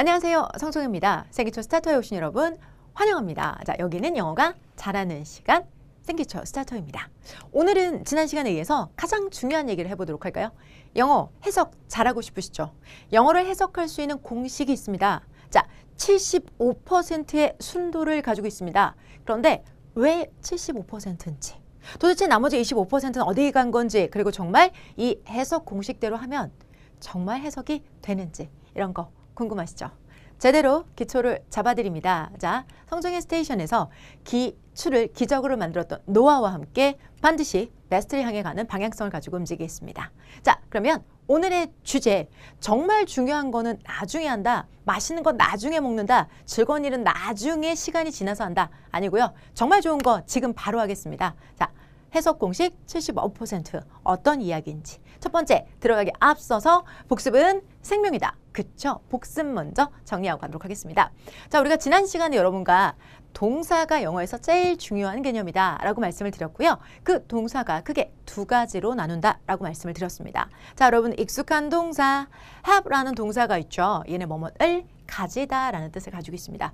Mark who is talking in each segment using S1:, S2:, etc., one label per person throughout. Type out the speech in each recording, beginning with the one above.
S1: 안녕하세요. 성송입니다. 생기초 스타터에 오신 여러분 환영합니다. 자, 여기는 영어가 잘하는 시간 생기초 스타터입니다. 오늘은 지난 시간에 의해서 가장 중요한 얘기를 해보도록 할까요? 영어 해석 잘하고 싶으시죠? 영어를 해석할 수 있는 공식이 있습니다. 자, 75%의 순도를 가지고 있습니다. 그런데 왜 75%인지 도대체 나머지 25%는 어디 에간 건지 그리고 정말 이 해석 공식대로 하면 정말 해석이 되는지 이런 거 궁금하시죠? 제대로 기초를 잡아드립니다. 자, 성종의 스테이션에서 기출을 기적으로 만들었던 노아와 함께 반드시 베스트를 향해 가는 방향성을 가지고 움직이겠습니다. 자, 그러면 오늘의 주제 정말 중요한 거는 나중에 한다. 맛있는 건 나중에 먹는다. 즐거운 일은 나중에 시간이 지나서 한다. 아니고요. 정말 좋은 거 지금 바로 하겠습니다. 자, 해석 공식 75% 어떤 이야기인지. 첫 번째, 들어가기 앞서서 복습은 생명이다. 그쵸? 복습 먼저 정리하고 가도록 하겠습니다. 자, 우리가 지난 시간에 여러분과 동사가 영어에서 제일 중요한 개념이다 라고 말씀을 드렸고요. 그 동사가 크게 두 가지로 나눈다 라고 말씀을 드렸습니다. 자, 여러분 익숙한 동사 have라는 동사가 있죠. 얘네 뭐뭐을 가지다 라는 뜻을 가지고 있습니다.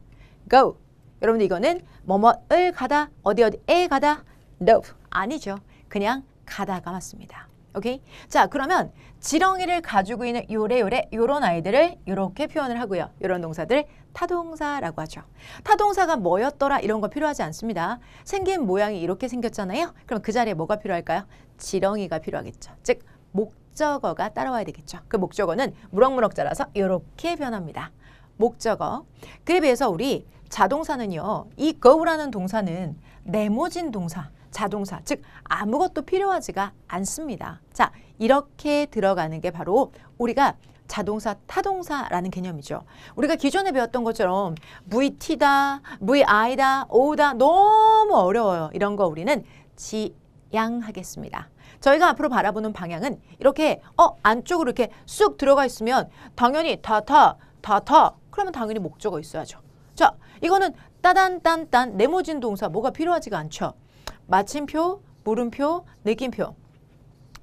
S1: go 여러분 이거는 뭐뭐을 가다 어디 어디에 가다 n o 아니죠. 그냥 가다가 맞습니다. 오케이? 자, 그러면 지렁이를 가지고 있는 요래요래 요런 아이들을 이렇게 표현을 하고요. 요런 동사들 타동사라고 하죠. 타동사가 뭐였더라 이런 거 필요하지 않습니다. 생긴 모양이 이렇게 생겼잖아요. 그럼 그 자리에 뭐가 필요할까요? 지렁이가 필요하겠죠. 즉 목적어가 따라와야 되겠죠. 그 목적어는 무럭무럭 자라서 이렇게 변합니다. 목적어. 그에 비해서 우리 자동사는요. 이 go라는 동사는 네모진 동사. 자동사, 즉 아무것도 필요하지가 않습니다. 자, 이렇게 들어가는 게 바로 우리가 자동사, 타동사라는 개념이죠. 우리가 기존에 배웠던 것처럼 VT다, VI다, O다 너무 어려워요. 이런 거 우리는 지양하겠습니다. 저희가 앞으로 바라보는 방향은 이렇게 어 안쪽으로 이렇게 쑥 들어가 있으면 당연히 다타, 다타 그러면 당연히 목적어 있어야죠. 자, 이거는 따단딴딴 네모진 동사 뭐가 필요하지가 않죠. 마침표, 물음표, 느낌표.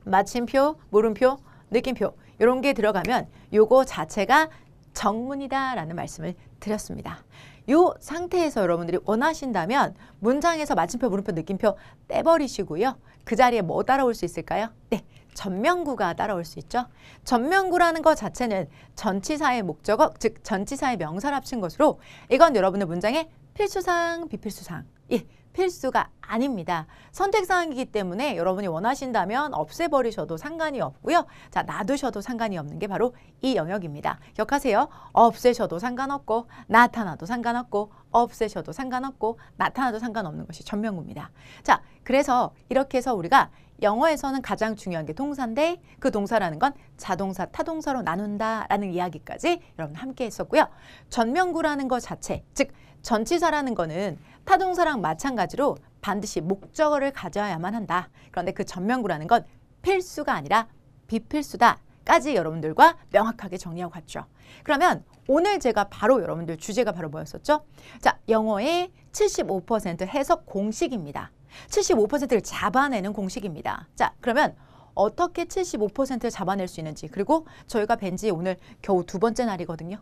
S1: 마침표, 물음표, 느낌표. 이런 게 들어가면 요거 자체가 정문이다라는 말씀을 드렸습니다. 요 상태에서 여러분들이 원하신다면 문장에서 마침표, 물음표, 느낌표 떼버리시고요. 그 자리에 뭐 따라올 수 있을까요? 네, 전면구가 따라올 수 있죠. 전면구라는 것 자체는 전치사의 목적어, 즉 전치사의 명사를 합친 것으로 이건 여러분의 문장의 필수상, 비필수상, 예, 필수가 아닙니다. 선택사항이기 때문에 여러분이 원하신다면 없애버리셔도 상관이 없고요. 자 놔두셔도 상관이 없는 게 바로 이 영역입니다. 기억하세요. 없애셔도 상관없고 나타나도 상관없고 없애셔도 상관없고 나타나도 상관없는 것이 전명구입니다. 자 그래서 이렇게 해서 우리가 영어에서는 가장 중요한 게 동사인데 그 동사라는 건 자동사, 타동사로 나눈다라는 이야기까지 여러분 함께 했었고요. 전명구라는 것 자체, 즉 전치사라는 거는 타동사랑 마찬가지로 반드시 목적어를 가져야만 한다. 그런데 그 전면구라는 건 필수가 아니라 비필수다. 까지 여러분들과 명확하게 정리하고 갔죠. 그러면 오늘 제가 바로 여러분들 주제가 바로 뭐였었죠? 자, 영어의 75% 해석 공식입니다. 75%를 잡아내는 공식입니다. 자, 그러면 어떻게 75%를 잡아낼 수 있는지 그리고 저희가 벤지 오늘 겨우 두 번째 날이거든요.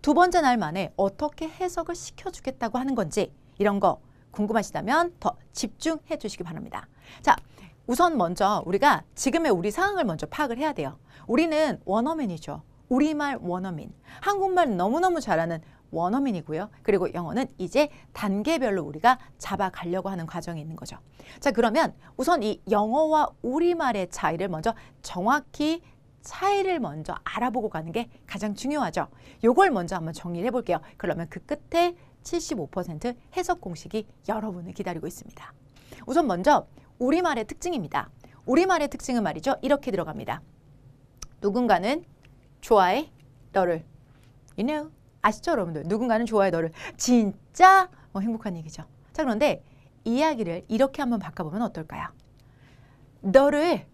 S1: 두 번째 날 만에 어떻게 해석을 시켜주겠다고 하는 건지 이런 거 궁금하시다면 더 집중해 주시기 바랍니다. 자, 우선 먼저 우리가 지금의 우리 상황을 먼저 파악을 해야 돼요. 우리는 원어민이죠. 우리말 원어민. 한국말 너무너무 잘하는 원어민이고요. 그리고 영어는 이제 단계별로 우리가 잡아가려고 하는 과정이 있는 거죠. 자, 그러면 우선 이 영어와 우리말의 차이를 먼저 정확히 차이를 먼저 알아보고 가는 게 가장 중요하죠. 요걸 먼저 한번 정리를 해볼게요. 그러면 그 끝에 75% 해석 공식이 여러분을 기다리고 있습니다. 우선 먼저 우리말의 특징입니다. 우리말의 특징은 말이죠. 이렇게 들어갑니다. 누군가는 좋아해 너를. You know. 아시죠 여러분들? 누군가는 좋아해 너를. 진짜 어, 행복한 얘기죠. 자 그런데 이야기를 이렇게 한번 바꿔보면 어떨까요? 너를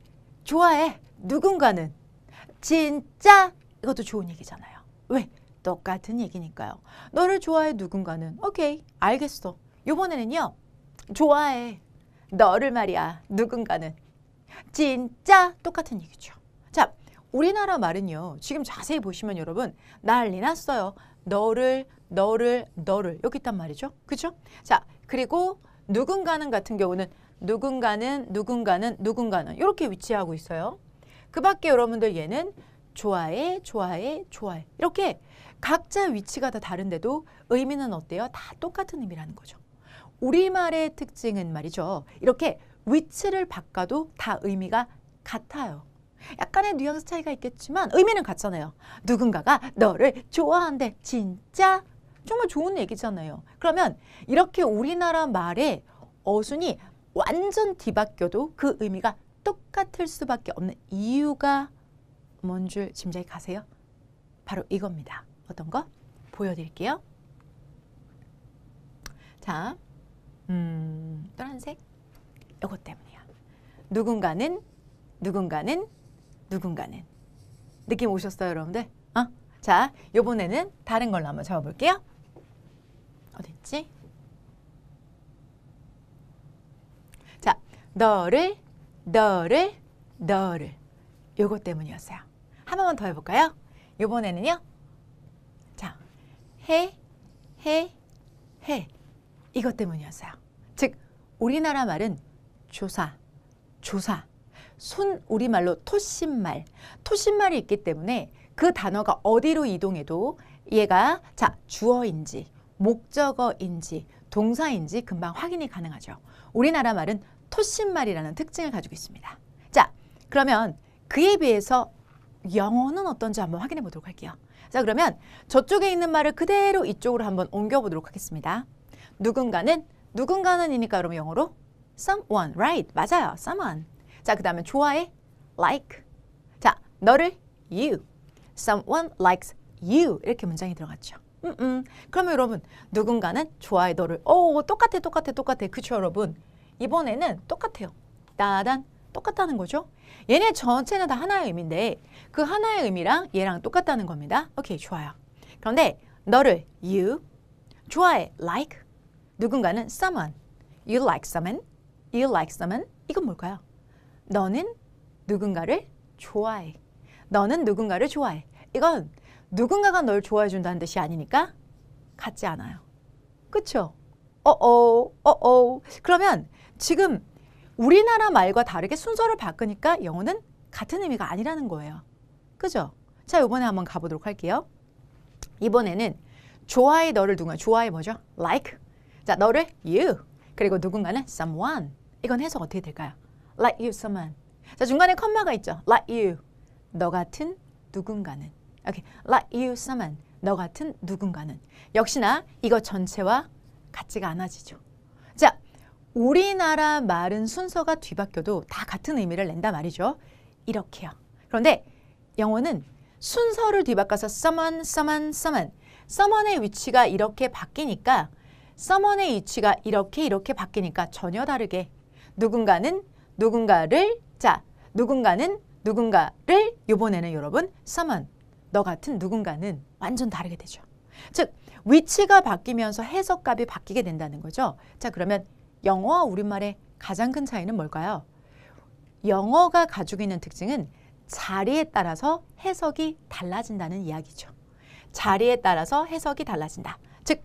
S1: 좋아해 누군가는 진짜 이것도 좋은 얘기잖아요. 왜? 똑같은 얘기니까요. 너를 좋아해 누군가는 오케이 알겠어. 요번에는요. 좋아해. 너를 말이야 누군가는 진짜 똑같은 얘기죠. 자 우리나라 말은요. 지금 자세히 보시면 여러분 난리 났어요. 너를 너를 너를 여기 있단 말이죠. 그죠? 자 그리고 누군가는 같은 경우는 누군가는 누군가는 누군가는 이렇게 위치하고 있어요. 그 밖에 여러분들 얘는 좋아해, 좋아해, 좋아해. 이렇게 각자 위치가 다 다른데도 의미는 어때요? 다 똑같은 의미라는 거죠. 우리말의 특징은 말이죠. 이렇게 위치를 바꿔도 다 의미가 같아요. 약간의 뉘앙스 차이가 있겠지만 의미는 같잖아요. 누군가가 너를 좋아한대. 진짜? 정말 좋은 얘기잖아요. 그러면 이렇게 우리나라 말의 어순이 완전 뒤바뀌어도 그 의미가 똑같을 수밖에 없는 이유가 뭔 줄 짐작이 가세요? 바로 이겁니다. 어떤 거? 보여드릴게요. 자, 음, 노란색. 이것 때문이야. 누군가는, 누군가는, 누군가는. 느낌 오셨어요, 여러분들? 어? 자, 요번에는 다른 걸로 한번 잡아볼게요. 어딨지? 자, 너를 너를 너를 요것 때문이었어요. 한 번만 더 해볼까요? 요번에는요. 자, 해, 해, 해 이것 때문이었어요. 즉 우리나라 말은 조사, 조사, 순 우리말로 토신말, 토신말이 있기 때문에 그 단어가 어디로 이동해도 얘가 자 주어인지 목적어인지 동사인지 금방 확인이 가능하죠. 우리나라 말은 토신말이라는 특징을 가지고 있습니다. 자, 그러면 그에 비해서 영어는 어떤지 한번 확인해 보도록 할게요. 자, 그러면 저쪽에 있는 말을 그대로 이쪽으로 한번 옮겨 보도록 하겠습니다. 누군가는 누군가는이니까 그럼 영어로 someone, right? 맞아요, someone. 자, 그 다음에 좋아해, like. 자, 너를 you. Someone likes you. 이렇게 문장이 들어갔죠. 음, 음. 그러면 여러분, 누군가는 좋아해 너를. 오, 똑같아, 똑같아, 똑같아. 그쵸, 여러분? 이번에는 똑같아요. 따단 똑같다는 거죠. 얘네 전체는 다 하나의 의미인데 그 하나의 의미랑 얘랑 똑같다는 겁니다. 오케이, 좋아요. 그런데 너를 you, 좋아해 like, 누군가는 someone, you like someone, you like someone 이건 뭘까요? 너는 누군가를 좋아해. 너는 누군가를 좋아해. 이건 누군가가 널 좋아해 준다는 뜻이 아니니까 같지 않아요. 그쵸? 어어, 어어. 그러면 지금 우리나라 말과 다르게 순서를 바꾸니까 영어는 같은 의미가 아니라는 거예요. 그죠? 자, 이번에 한번 가보도록 할게요. 이번에는 좋아해 너를 누가 좋아해 뭐죠? like 자, 너를 you 그리고 누군가는 someone 이건 해석 어떻게 될까요? like you someone 자, 중간에 컴마가 있죠. like you 너 같은 누군가는 오케이. like you someone 너 같은 누군가는 역시나 이거 전체와 같지가 않아지죠. 우리나라 말은 순서가 뒤바뀌어도 다 같은 의미를 낸다 말이죠. 이렇게요. 그런데 영어는 순서를 뒤바꿔서 someone, someone, someone, someone의 위치가 이렇게 바뀌니까 someone의 위치가 이렇게 이렇게 바뀌니까 전혀 다르게 누군가는 누군가를 자 누군가는 누군가를 요번에는 여러분 someone 너 같은 누군가는 완전 다르게 되죠. 즉 위치가 바뀌면서 해석값이 바뀌게 된다는 거죠. 자 그러면 영어와 우리말의 가장 큰 차이는 뭘까요? 영어가 가지고 있는 특징은 자리에 따라서 해석이 달라진다는 이야기죠. 자리에 따라서 해석이 달라진다. 즉,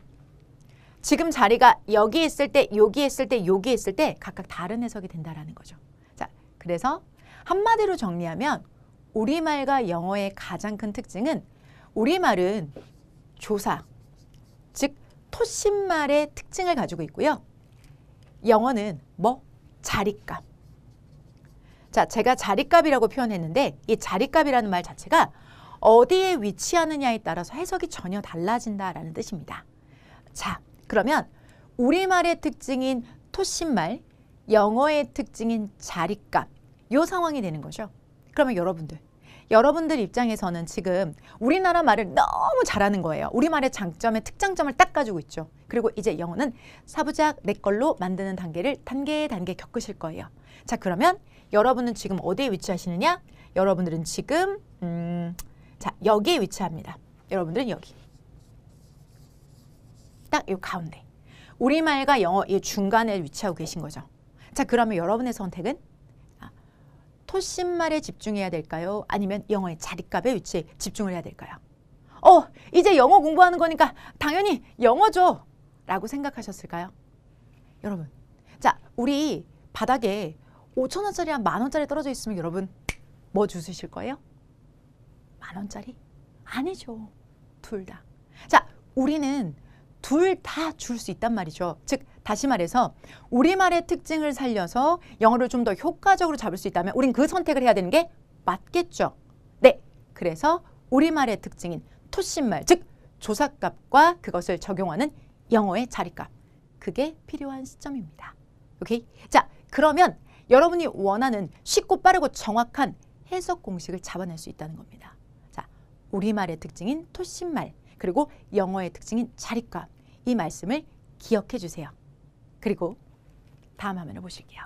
S1: 지금 자리가 여기 있을 때, 여기 있을 때, 여기 있을 때 각각 다른 해석이 된다라는 거죠. 자, 그래서 한마디로 정리하면 우리말과 영어의 가장 큰 특징은 우리말은 조사, 즉 토심말의 특징을 가지고 있고요. 영어는 뭐? 자릿감. 자, 제가 자릿값이라고 표현했는데 이 자릿값이라는 말 자체가 어디에 위치하느냐에 따라서 해석이 전혀 달라진다라는 뜻입니다. 자, 그러면 우리말의 특징인 토신말, 영어의 특징인 자릿값, 요 상황이 되는 거죠. 그러면 여러분들 여러분들 입장에서는 지금 우리나라 말을 너무 잘하는 거예요. 우리말의 장점의 특장점을 딱 가지고 있죠. 그리고 이제 영어는 사부작 내 걸로 만드는 단계를 단계 단계 겪으실 거예요. 자 그러면 여러분은 지금 어디에 위치하시느냐? 여러분들은 지금 음, 자 여기에 위치합니다. 여러분들은 여기. 딱 이 가운데. 우리말과 영어 이 중간에 위치하고 계신 거죠. 자 그러면 여러분의 선택은 토신말에 집중해야 될까요? 아니면 영어의 자릿값의 위치에 집중을 해야 될까요? 어, 이제 영어 공부하는 거니까 당연히 영어죠. 라고 생각하셨을까요? 여러분, 자, 우리 바닥에 5천원짜리 만원짜리 떨어져 있으면 여러분 뭐 주실 거예요? 만원짜리? 아니죠. 둘 다. 자, 우리는 둘다줄수 있단 말이죠. 즉 다시 말해서 우리말의 특징을 살려서 영어를 좀 더 효과적으로 잡을 수 있다면 우린 그 선택을 해야 되는 게 맞겠죠. 네, 그래서 우리말의 특징인 토신말, 즉 조사값과 그것을 적용하는 영어의 자리값. 그게 필요한 시점입니다. 오케이? 자, 그러면 여러분이 원하는 쉽고 빠르고 정확한 해석 공식을 잡아낼 수 있다는 겁니다. 자, 우리말의 특징인 토신말, 그리고 영어의 특징인 자리값. 이 말씀을 기억해 주세요. 그리고 다음 화면을 보실게요.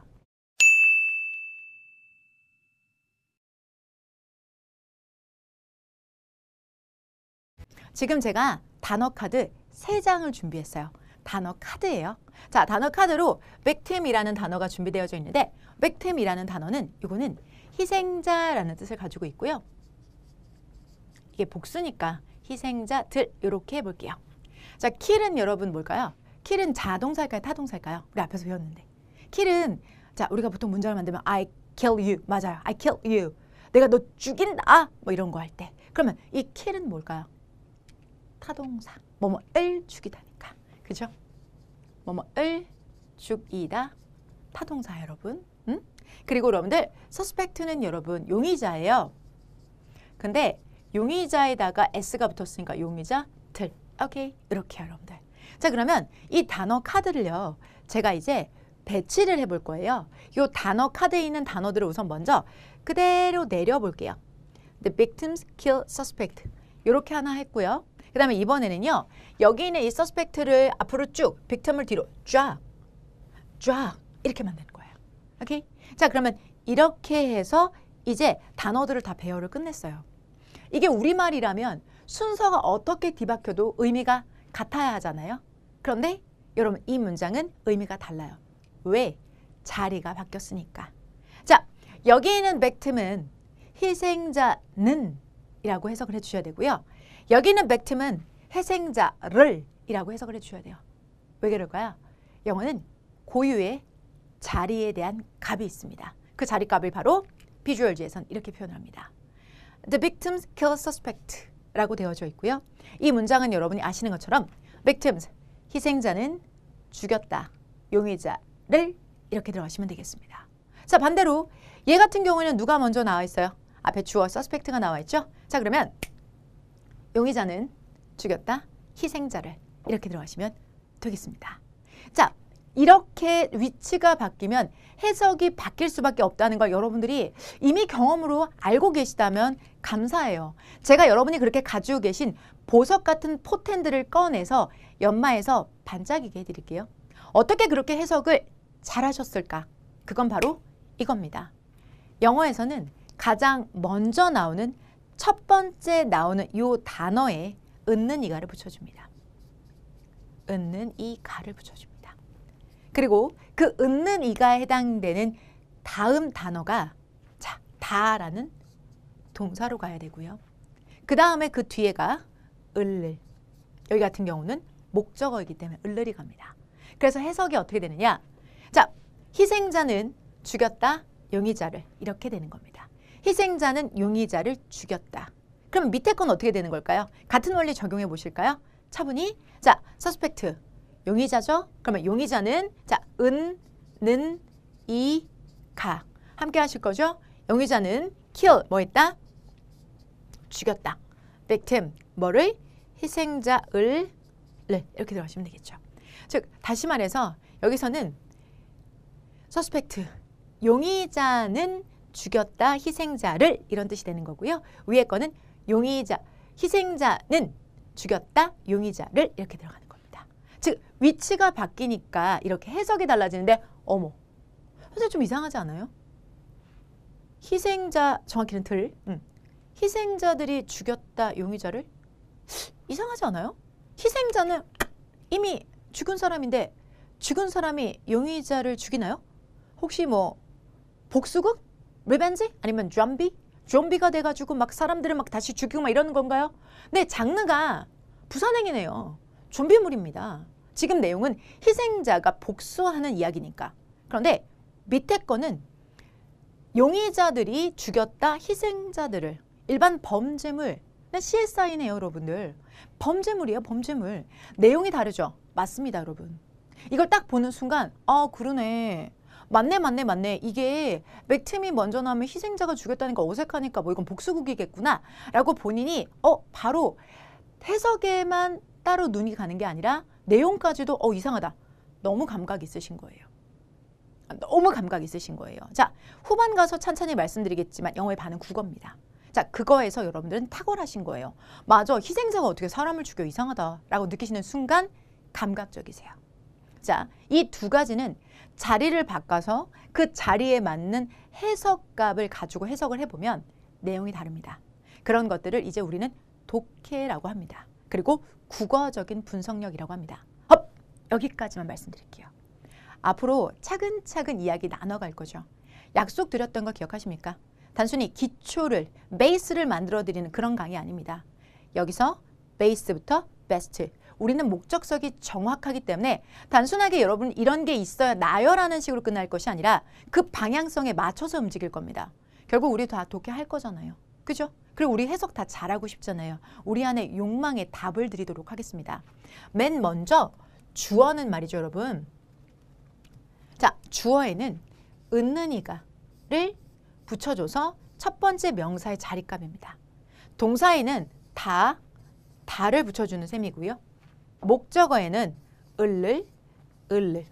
S1: 지금 제가 단어 카드 세장을 준비했어요. 단어 카드예요. 자, 단어 카드로 v i 이라는 단어가 준비되어져 있는데 v i 이라는 단어는 이거는 희생자라는 뜻을 가지고 있고요. 이게 복수니까 희생자들 이렇게 해볼게요. 자, 킬은 여러분 뭘까요? 킬은 자동사일까요? 타동사일까요? 우리 앞에서 배웠는데. 킬은 자, 우리가 보통 문장을 만들면 I kill you. 맞아요. I kill you. 내가 너 죽인다. 뭐 이런 거 할 때. 그러면 이 킬은 뭘까요? 타동사. 뭐뭐 을 죽이다니까. 그죠? 뭐뭐 을 죽이다. 타동사 여러분. 응? 그리고 여러분들 suspect는 여러분 용의자예요. 근데 용의자에다가 s가 붙었으니까 용의자 오케이 이렇게 여러분들 자 그러면 이 단어 카드를요 제가 이제 배치를 해볼 거예요 이 단어 카드에 있는 단어들을 우선 먼저 그대로 내려볼게요 The victims kill suspect 이렇게 하나 했고요 그 다음에 이번에는요 여기 있는 이 suspect를 앞으로 쭉 victim을 뒤로 쫙쫙 쫙 이렇게 만드는 거예요 오케이 자 그러면 이렇게 해서 이제 단어들을 다 배열을 끝냈어요 이게 우리말이라면 순서가 어떻게 뒤바뀌어도 의미가 같아야 하잖아요. 그런데 여러분 이 문장은 의미가 달라요. 왜? 자리가 바뀌었으니까. 자, 여기 있는 맥틈은 희생자는 이라고 해석을 해주셔야 되고요. 여기 있는 맥틈은 희생자를 이라고 해석을 해주셔야 돼요. 왜 그럴까요? 영어는 고유의 자리에 대한 값이 있습니다. 그 자리값을 바로 비주얼지에선 이렇게 표현합니다. The victims kill suspect. 라고 되어져 있고요. 이 문장은 여러분이 아시는 것처럼 victims, 희생자는 죽였다, 용의자를 이렇게 들어가시면 되겠습니다. 자 반대로 얘 같은 경우에는 누가 먼저 나와 있어요? 앞에 주어 서스펙트가 나와 있죠? 자 그러면 용의자는 죽였다, 희생자를 이렇게 들어가시면 되겠습니다. 자 이렇게 위치가 바뀌면 해석이 바뀔 수밖에 없다는 걸 여러분들이 이미 경험으로 알고 계시다면 감사해요. 제가 여러분이 그렇게 가지고 계신 보석 같은 포텐들을 꺼내서 연마해서 반짝이게 해드릴게요. 어떻게 그렇게 해석을 잘하셨을까? 그건 바로 이겁니다. 영어에서는 가장 먼저 나오는 첫 번째 나오는 이 단어에 은는 이가를 붙여줍니다. 은는 이가를 붙여줍니다. 그리고 그 읊는 이가 해당되는 다음 단어가 자, 다라는 동사로 가야 되고요. 그 다음에 그 뒤에가 을를. 여기 같은 경우는 목적어이기 때문에 을를이 갑니다. 그래서 해석이 어떻게 되느냐. 자, 희생자는 죽였다 용의자를 이렇게 되는 겁니다. 희생자는 용의자를 죽였다. 그럼 밑에 건 어떻게 되는 걸까요? 같은 원리 적용해 보실까요? 차분히 자, 서스펙트 용의자죠? 그러면 용의자는 자, 은, 는, 이, 가. 함께 하실 거죠? 용의자는 kill, 뭐 했다? 죽였다. victim, 뭐를? 희생자을, 를 이렇게 들어가시면 되겠죠. 즉, 다시 말해서 여기서는 서스펙트, 용의자는 죽였다, 희생자를 이런 뜻이 되는 거고요. 위에 거는 용의자, 희생자는 죽였다, 용의자를 이렇게 들어가는 즉 위치가 바뀌니까 이렇게 해석이 달라지는데 어머 선생님 좀 이상하지 않아요? 희생자 정확히는 들 음. 희생자들이 죽였다 용의자를 이상하지 않아요? 희생자는 이미 죽은 사람인데 죽은 사람이 용의자를 죽이나요? 혹시 뭐 복수극? 리벤지? 아니면 좀비? 좀비가 돼가지고 막 사람들을 막 다시 죽이고 막 이러는 건가요? 네 장르가 부산행이네요. 준비물입니다. 지금 내용은 희생자가 복수하는 이야기니까. 그런데 밑에 거는 용의자들이 죽였다 희생자들을 일반 범죄물 CSI네요 여러분들 범죄물이에요 범죄물 내용이 다르죠 맞습니다 여러분 이걸 딱 보는 순간 아 그러네 맞네 맞네 맞네 이게 맥팀이 먼저 나면 오 희생자가 죽였다니까 어색하니까 뭐 이건 복수국이겠구나 라고 본인이 어 바로 해석에만 따로 눈이 가는 게 아니라 내용까지도 어 이상하다. 너무 감각 있으신 거예요. 아, 너무 감각 있으신 거예요. 자, 후반 가서 천천히 말씀드리겠지만 영어의 반은 국어입니다. 자, 그거에서 여러분들은 탁월하신 거예요. 맞아, 희생자가 어떻게 사람을 죽여 이상하다라고 느끼시는 순간 감각적이세요. 자, 이 두 가지는 자리를 바꿔서 그 자리에 맞는 해석값을 가지고 해석을 해보면 내용이 다릅니다. 그런 것들을 이제 우리는 독해라고 합니다. 그리고 국어적인 분석력이라고 합니다. 업! 여기까지만 말씀드릴게요. 앞으로 차근차근 이야기 나눠갈 거죠. 약속드렸던 거 기억하십니까? 단순히 기초를, 베이스를 만들어드리는 그런 강의 아닙니다. 여기서 베이스부터 베스트, 우리는 목적석이 정확하기 때문에 단순하게 여러분 이런 게 있어야 나열하는 식으로 끝날 것이 아니라 그 방향성에 맞춰서 움직일 겁니다. 결국 우리 다 독해할 거잖아요. 그죠? 그리고 우리 해석 다 잘하고 싶잖아요. 우리 안에 욕망에 답을 드리도록 하겠습니다. 맨 먼저 주어는 말이죠, 여러분. 자, 주어에는 은는이가를 붙여줘서 첫 번째 명사의 자리값입니다. 동사에는 다, 다를 붙여주는 셈이고요. 목적어에는 을를, 을를,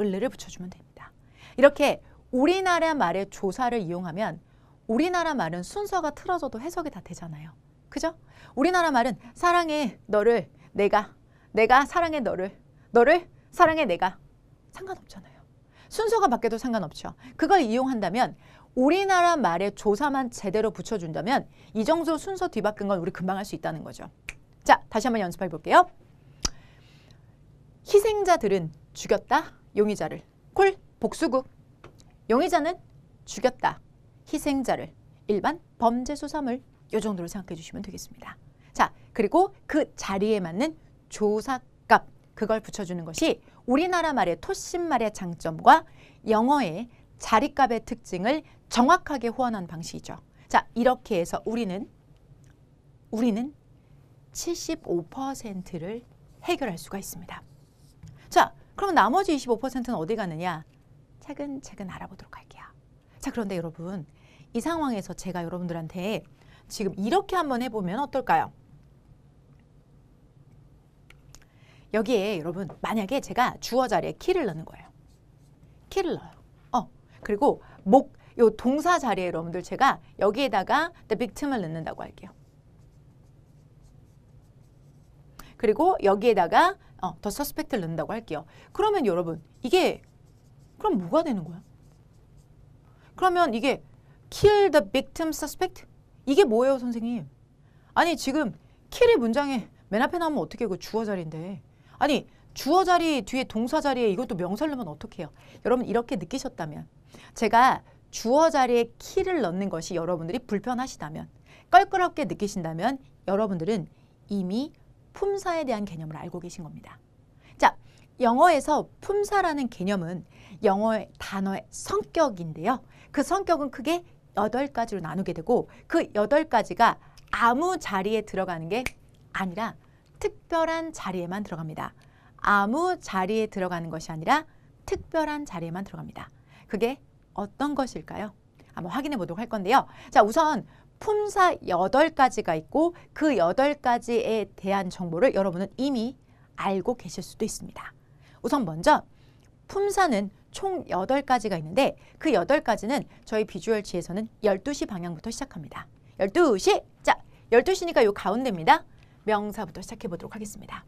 S1: 을를을 붙여주면 됩니다. 이렇게 우리나라 말의 조사를 이용하면 우리나라 말은 순서가 틀어져도 해석이 다 되잖아요. 그죠? 우리나라 말은 사랑해 너를 내가 내가 사랑해 너를 너를 사랑해 내가 상관없잖아요. 순서가 바뀌어도 상관없죠. 그걸 이용한다면 우리나라 말에 조사만 제대로 붙여준다면 이 정도 순서 뒤바뀐 건 우리 금방 할 수 있다는 거죠. 자, 다시 한번 연습해 볼게요. 희생자들은 죽였다. 용의자를. 콜 복수구. 용의자는 죽였다. 희생자를 일반 범죄 수사물 요 정도로 생각해 주시면 되겠습니다. 자, 그리고 그 자리에 맞는 조사값 그걸 붙여주는 것이 우리나라 말의 토심 말의 장점과 영어의 자리값의 특징을 정확하게 호환한 방식이죠. 자, 이렇게 해서 우리는 우리는 75%를 해결할 수가 있습니다. 자, 그럼 나머지 25%는 어디 가느냐? 차근차근 알아보도록 할게요. 자, 그런데 여러분 이 상황에서 제가 여러분들한테 지금 이렇게 한번 해보면 어떨까요? 여기에 여러분 만약에 제가 주어 자리에 키를 넣는 거예요. 키를 넣어요. 어 그리고 목, 요 동사 자리에 여러분들 제가 여기에다가 the victim을 넣는다고 할게요. 그리고 여기에다가 어, the suspect를 넣는다고 할게요. 그러면 여러분 이게 그럼 뭐가 되는 거야? 그러면 이게 kill the victim suspect? 이게 뭐예요, 선생님? 아니, 지금 kill이 문장에 맨 앞에 나오면 어떻게 그 주어 자리인데. 아니, 주어 자리 뒤에 동사 자리에 이것도 명사를 넣으면 어떡해요? 여러분 이렇게 느끼셨다면 제가 주어 자리에 키를 넣는 것이 여러분들이 불편하시다면 껄끄럽게 느끼신다면 여러분들은 이미 품사에 대한 개념을 알고 계신 겁니다. 자, 영어에서 품사라는 개념은 영어의 단어의 성격인데요. 그 성격은 크게 8 가지로 나누게 되고 그8 가지가 아무 자리에 들어가는 게 아니라 특별한 자리에만 들어갑니다. 아무 자리에 들어가는 것이 아니라 특별한 자리에만 들어갑니다. 그게 어떤 것일까요? 한번 확인해 보도록 할 건데요. 자, 우선 품사 8 가지가 있고 그8 가지에 대한 정보를 여러분은 이미 알고 계실 수도 있습니다. 우선 먼저 품사는 총 8가지가 있는데 그 8가지는 저희 비주얼치에서는 12시 방향부터 시작합니다. 12시! 자, 12시니까 요 가운데입니다. 명사부터 시작해 보도록 하겠습니다.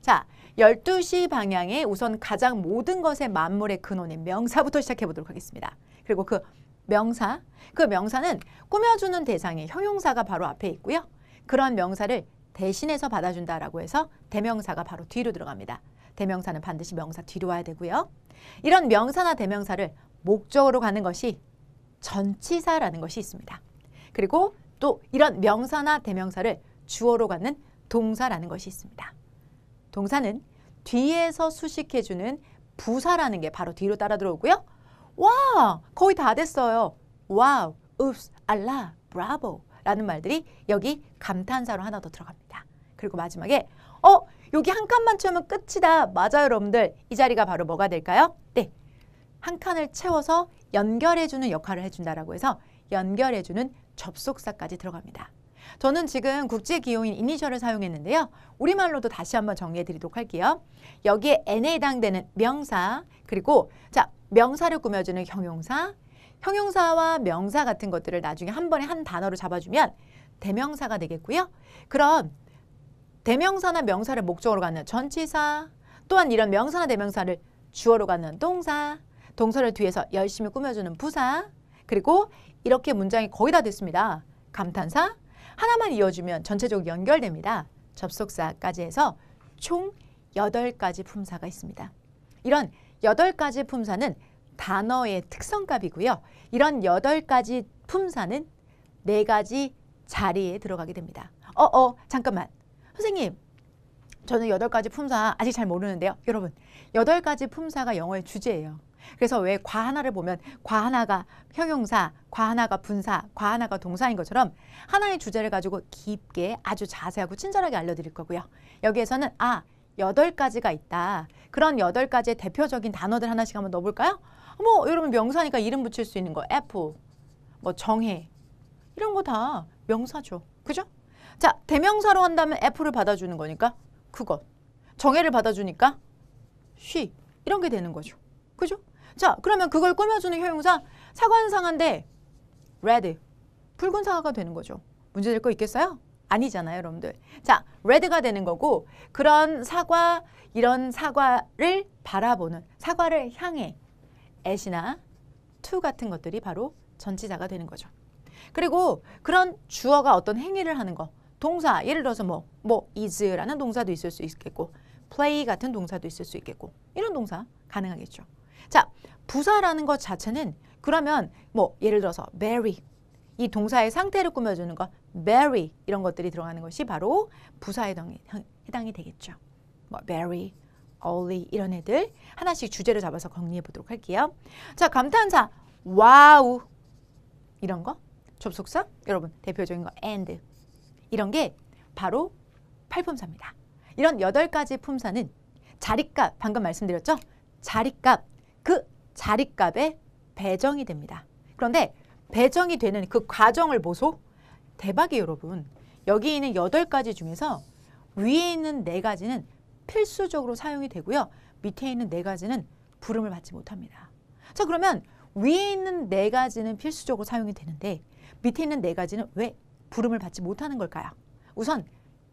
S1: 자, 12시 방향에 우선 가장 모든 것의 만물의 근원인 명사부터 시작해 보도록 하겠습니다. 그리고 그 명사, 그 명사는 꾸며주는 대상의 형용사가 바로 앞에 있고요. 그런 명사를 대신해서 받아준다라고 해서 대명사가 바로 뒤로 들어갑니다. 대명사는 반드시 명사 뒤로 와야 되고요. 이런 명사나 대명사를 목적으로 가는 것이 전치사라는 것이 있습니다. 그리고 또 이런 명사나 대명사를 주어로 가는 동사라는 것이 있습니다. 동사는 뒤에서 수식해주는 부사라는 게 바로 뒤로 따라 들어오고요. 와! 거의 다 됐어요. 와우, 읍스, 알라, 브라보 라는 말들이 여기 감탄사로 하나 더 들어갑니다. 그리고 마지막에 어? 여기 한 칸만 채우면 끝이다. 맞아요, 여러분들. 이 자리가 바로 뭐가 될까요? 네. 한 칸을 채워서 연결해주는 역할을 해준다라고 해서 연결해주는 접속사까지 들어갑니다. 저는 지금 국제 기호인 이니셜을 사용했는데요. 우리말로도 다시 한번 정리해 드리도록 할게요. 여기에 n에 해당되는 명사 그리고 자 명사를 꾸며주는 형용사 형용사와 명사 같은 것들을 나중에 한 번에 한 단어로 잡아주면 대명사가 되겠고요. 그럼 대명사나 명사를 목적으로 갖는 전치사 또한 이런 명사나 대명사를 주어로 갖는 동사 동사를 뒤에서 열심히 꾸며주는 부사 그리고 이렇게 문장이 거의 다 됐습니다. 감탄사 하나만 이어주면 전체적으로 연결됩니다. 접속사까지 해서 총 여덟 가지 품사가 있습니다. 이런 여덟 가지 품사는 단어의 특성값이고요. 이런 여덟 가지 품사는 네가지 자리에 들어가게 됩니다. 어어 어, 잠깐만 선생님 저는 여덟 가지 품사 아직 잘 모르는데요. 여러분 여덟 가지 품사가 영어의 주제예요. 그래서 왜 과 하나를 보면 과 하나가 형용사, 과 하나가 분사, 과 하나가 동사인 것처럼 하나의 주제를 가지고 깊게 아주 자세하고 친절하게 알려드릴 거고요. 여기에서는 아 여덟 가지가 있다. 그런 여덟 가지의 대표적인 단어들 하나씩 한번 넣어볼까요? 뭐 여러분 명사니까 이름 붙일 수 있는 거 F, 뭐 정해 이런 거 다 명사죠. 그죠? 자, 대명사로 한다면 F를 받아주는 거니까 그것. 정해를 받아주니까 쉬 이런 게 되는 거죠. 그죠? 자, 그러면 그걸 꾸며주는 효용사 사과는 상한데 red. 붉은 사과가 되는 거죠. 문제 될 거 있겠어요? 아니잖아요, 여러분들. 자, red가 되는 거고 그런 사과, 이런 사과를 바라보는 사과를 향해 at이나 to 같은 것들이 바로 전치자가 되는 거죠. 그리고 그런 주어가 어떤 행위를 하는 거 동사 예를 들어서 뭐뭐 뭐 is라는 동사도 있을 수 있겠고 play 같은 동사도 있을 수 있겠고 이런 동사 가능하겠죠. 자 부사라는 것 자체는 그러면 뭐 예를 들어서 very 이 동사의 상태를 꾸며주는 것 very 이런 것들이 들어가는 것이 바로 부사에 해당이 되겠죠. 뭐 very, only 이런 애들 하나씩 주제를 잡아서 정리해 보도록 할게요. 자 감탄사 와우 이런 거 접속사 여러분 대표적인 거 and 이런 게 바로 팔품사입니다. 이런 여덟 가지 품사는 자릿값, 방금 말씀드렸죠? 자릿값, 그 자릿값에 배정이 됩니다. 그런데 배정이 되는 그 과정을 보소? 대박이 여러분. 여기 있는 여덟 가지 중에서 위에 있는 네가지는 필수적으로 사용이 되고요. 밑에 있는 네가지는 부름을 받지 못합니다. 자 그러면 위에 있는 네가지는 필수적으로 사용이 되는데 밑에 있는 네가지는 왜 부름을 받지 못하는 걸까요? 우선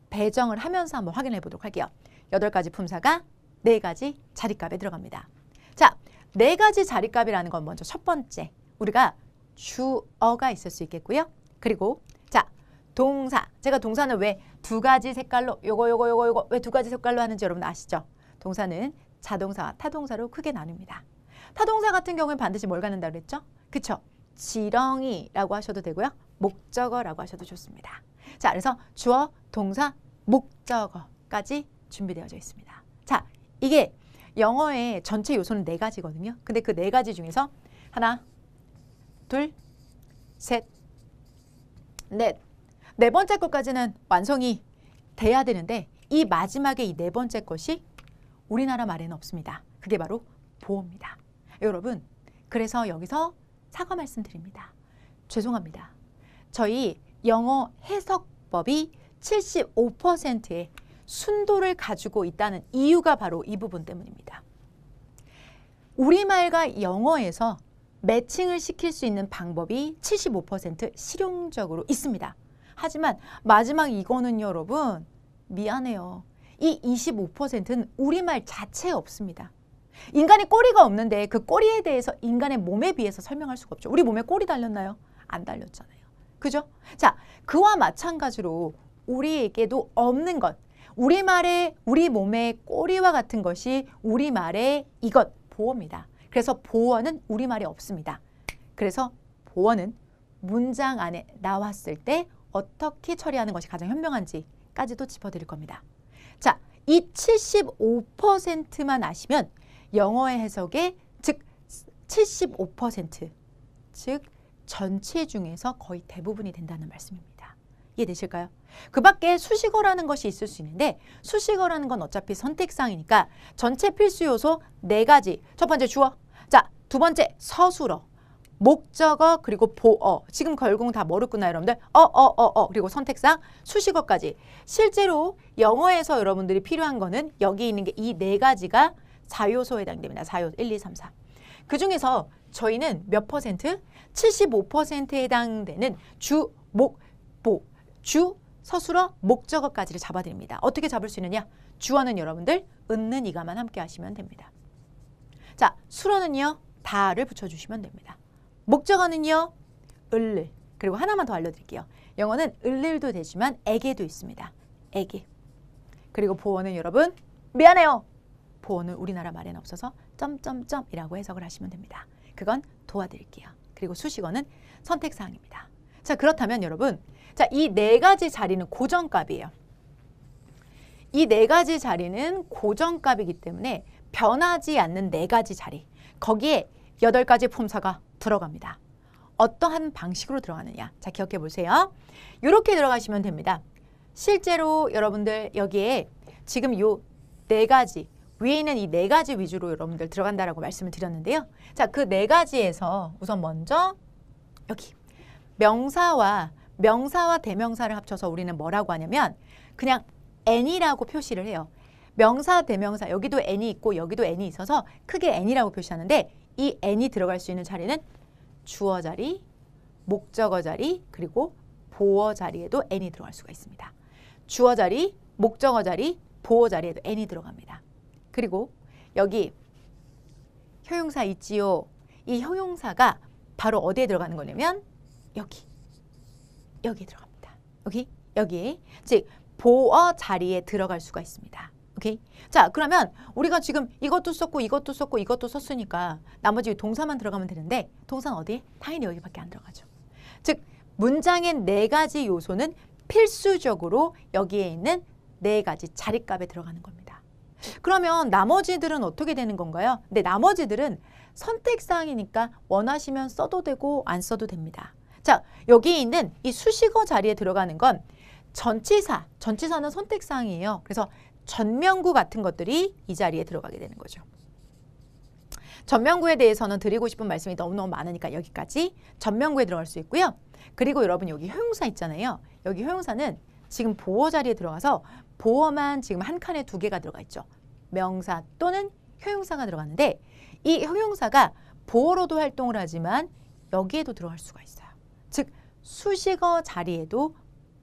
S1: 배정을 하면서 한번 확인해 보도록 할게요. 여덟 가지 품사가 네 가지 자리값에 들어갑니다. 자, 네 가지 자리값이라는 건 먼저 첫 번째 우리가 주어가 있을 수 있겠고요. 그리고 자 동사 제가 동사는 왜 두 가지 색깔로 요거 요거 요거 요거 왜 두 가지 색깔로 하는지 여러분 아시죠? 동사는 자동사와 타동사로 크게 나눕니다. 타동사 같은 경우엔 반드시 뭘 갖는다 그랬죠? 그쵸? 지렁이라고 하셔도 되고요. 목적어라고 하셔도 좋습니다. 자, 그래서 주어, 동사, 목적어까지 준비되어져 있습니다. 자, 이게 영어의 전체 요소는 네 가지거든요. 근데 그 네 가지 중에서 하나, 둘, 셋, 넷. 네 번째 것까지는 완성이 돼야 되는데 이 마지막에 이 네 번째 것이 우리나라 말에는 없습니다. 그게 바로 보호입니다. 여러분, 그래서 여기서 사과 말씀드립니다. 죄송합니다. 저희 영어 해석법이 75%의 순도를 가지고 있다는 이유가 바로 이 부분 때문입니다. 우리말과 영어에서 매칭을 시킬 수 있는 방법이 75% 실용적으로 있습니다. 하지만 마지막 이거는 여러분 미안해요. 이 25%는 우리말 자체에 없습니다. 인간의 꼬리가 없는데 그 꼬리에 대해서 인간의 몸에 비해서 설명할 수가 없죠. 우리 몸에 꼬리 달렸나요? 안 달렸잖아요. 그죠? 자, 그와 마찬가지로 우리에게도 없는 것, 우리말의 우리 몸의 꼬리와 같은 것이 우리말의 이것, 보어입니다. 그래서 보어는 우리말이 없습니다. 그래서 보어는 문장 안에 나왔을 때 어떻게 처리하는 것이 가장 현명한지까지도 짚어드릴 겁니다. 자, 이 75%만 아시면 영어의 해석에 즉 75%즉 전체 중에서 거의 대부분이 된다는 말씀입니다. 이해되실까요? 그 밖에 수식어라는 것이 있을 수 있는데 수식어라는 건 어차피 선택사항이니까 전체 필수 요소 네가지첫 번째 주어 자, 두 번째 서술어 목적어 그리고 보어 지금 결국 다 머렸구나 여러분들 어어어어 어, 어, 어, 그리고 선택상 수식어까지 실제로 영어에서 여러분들이 필요한 거는 여기 있는 게 이 네 가지가 4요소에 해당됩니다. 4요 1, 2, 3, 4. 그중에서 저희는 몇 퍼센트? 75%에 해당되는 주, 목, 보, 주, 서술어, 목적어까지를 잡아드립니다. 어떻게 잡을 수 있느냐? 주어는 여러분들 은는 이가만 함께 하시면 됩니다. 자, 수로는요. 다를 붙여주시면 됩니다. 목적어는요. 을 그리고 하나만 더 알려드릴게요. 영어는 을릴도 되지만 에게도 있습니다. 에게. 그리고 보어는 여러분 미안해요. 보어는 우리나라 말에는 없어서 점점점이라고 해석을 하시면 됩니다. 그건 도와드릴게요. 그리고 수식어는 선택사항입니다. 자 그렇다면 여러분 자이 네 가지 자리는 고정값이에요. 이 네 가지 자리는 고정값이기 때문에 변하지 않는 네 가지 자리 거기에 여덟 가지 품사가 들어갑니다. 어떠한 방식으로 들어가느냐 자 기억해 보세요. 이렇게 들어가시면 됩니다. 실제로 여러분들 여기에 지금 요 네 가지 위에 있는 이 네 가지 위주로 여러분들 들어간다라고 말씀을 드렸는데요. 자, 그 네 가지에서 우선 먼저 여기 명사와 명사와 대명사를 합쳐서 우리는 뭐라고 하냐면 그냥 n이라고 표시를 해요. 명사, 대명사 여기도 n이 있고 여기도 n이 있어서 크게 n이라고 표시하는데 이 n이 들어갈 수 있는 자리는 주어 자리, 목적어 자리, 그리고 보어 자리에도 n이 들어갈 수가 있습니다. 주어 자리, 목적어 자리, 보어 자리에도 n이 들어갑니다. 그리고 여기 형용사 있지요. 이 형용사가 바로 어디에 들어가는 거냐면 여기 여기에 들어갑니다. 여기 여기 즉 보어 자리에 들어갈 수가 있습니다. 오케이? 자 그러면 우리가 지금 이것도 썼고 이것도 썼고 이것도 썼으니까 나머지 동사만 들어가면 되는데 동사는 어디에? 당연히 여기밖에 안 들어가죠. 즉 문장의 네 가지 요소는 필수적으로 여기에 있는 네 가지 자리값에 들어가는 겁니다. 그러면 나머지들은 어떻게 되는 건가요? 근데 네, 나머지들은 선택사항이니까 원하시면 써도 되고 안 써도 됩니다. 자, 여기 있는 이 수식어 자리에 들어가는 건 전치사, 전치사는 선택사항이에요. 그래서 전명구 같은 것들이 이 자리에 들어가게 되는 거죠. 전명구에 대해서는 드리고 싶은 말씀이 너무너무 많으니까 여기까지 전명구에 들어갈 수 있고요. 그리고 여러분 여기 효용사 있잖아요. 여기 효용사는 지금 보호 자리에 들어가서 보어만 지금 한 칸에 두 개가 들어가 있죠. 명사 또는 형용사가 들어가는데 이 형용사가 보어로도 활동을 하지만 여기에도 들어갈 수가 있어요. 즉 수식어 자리에도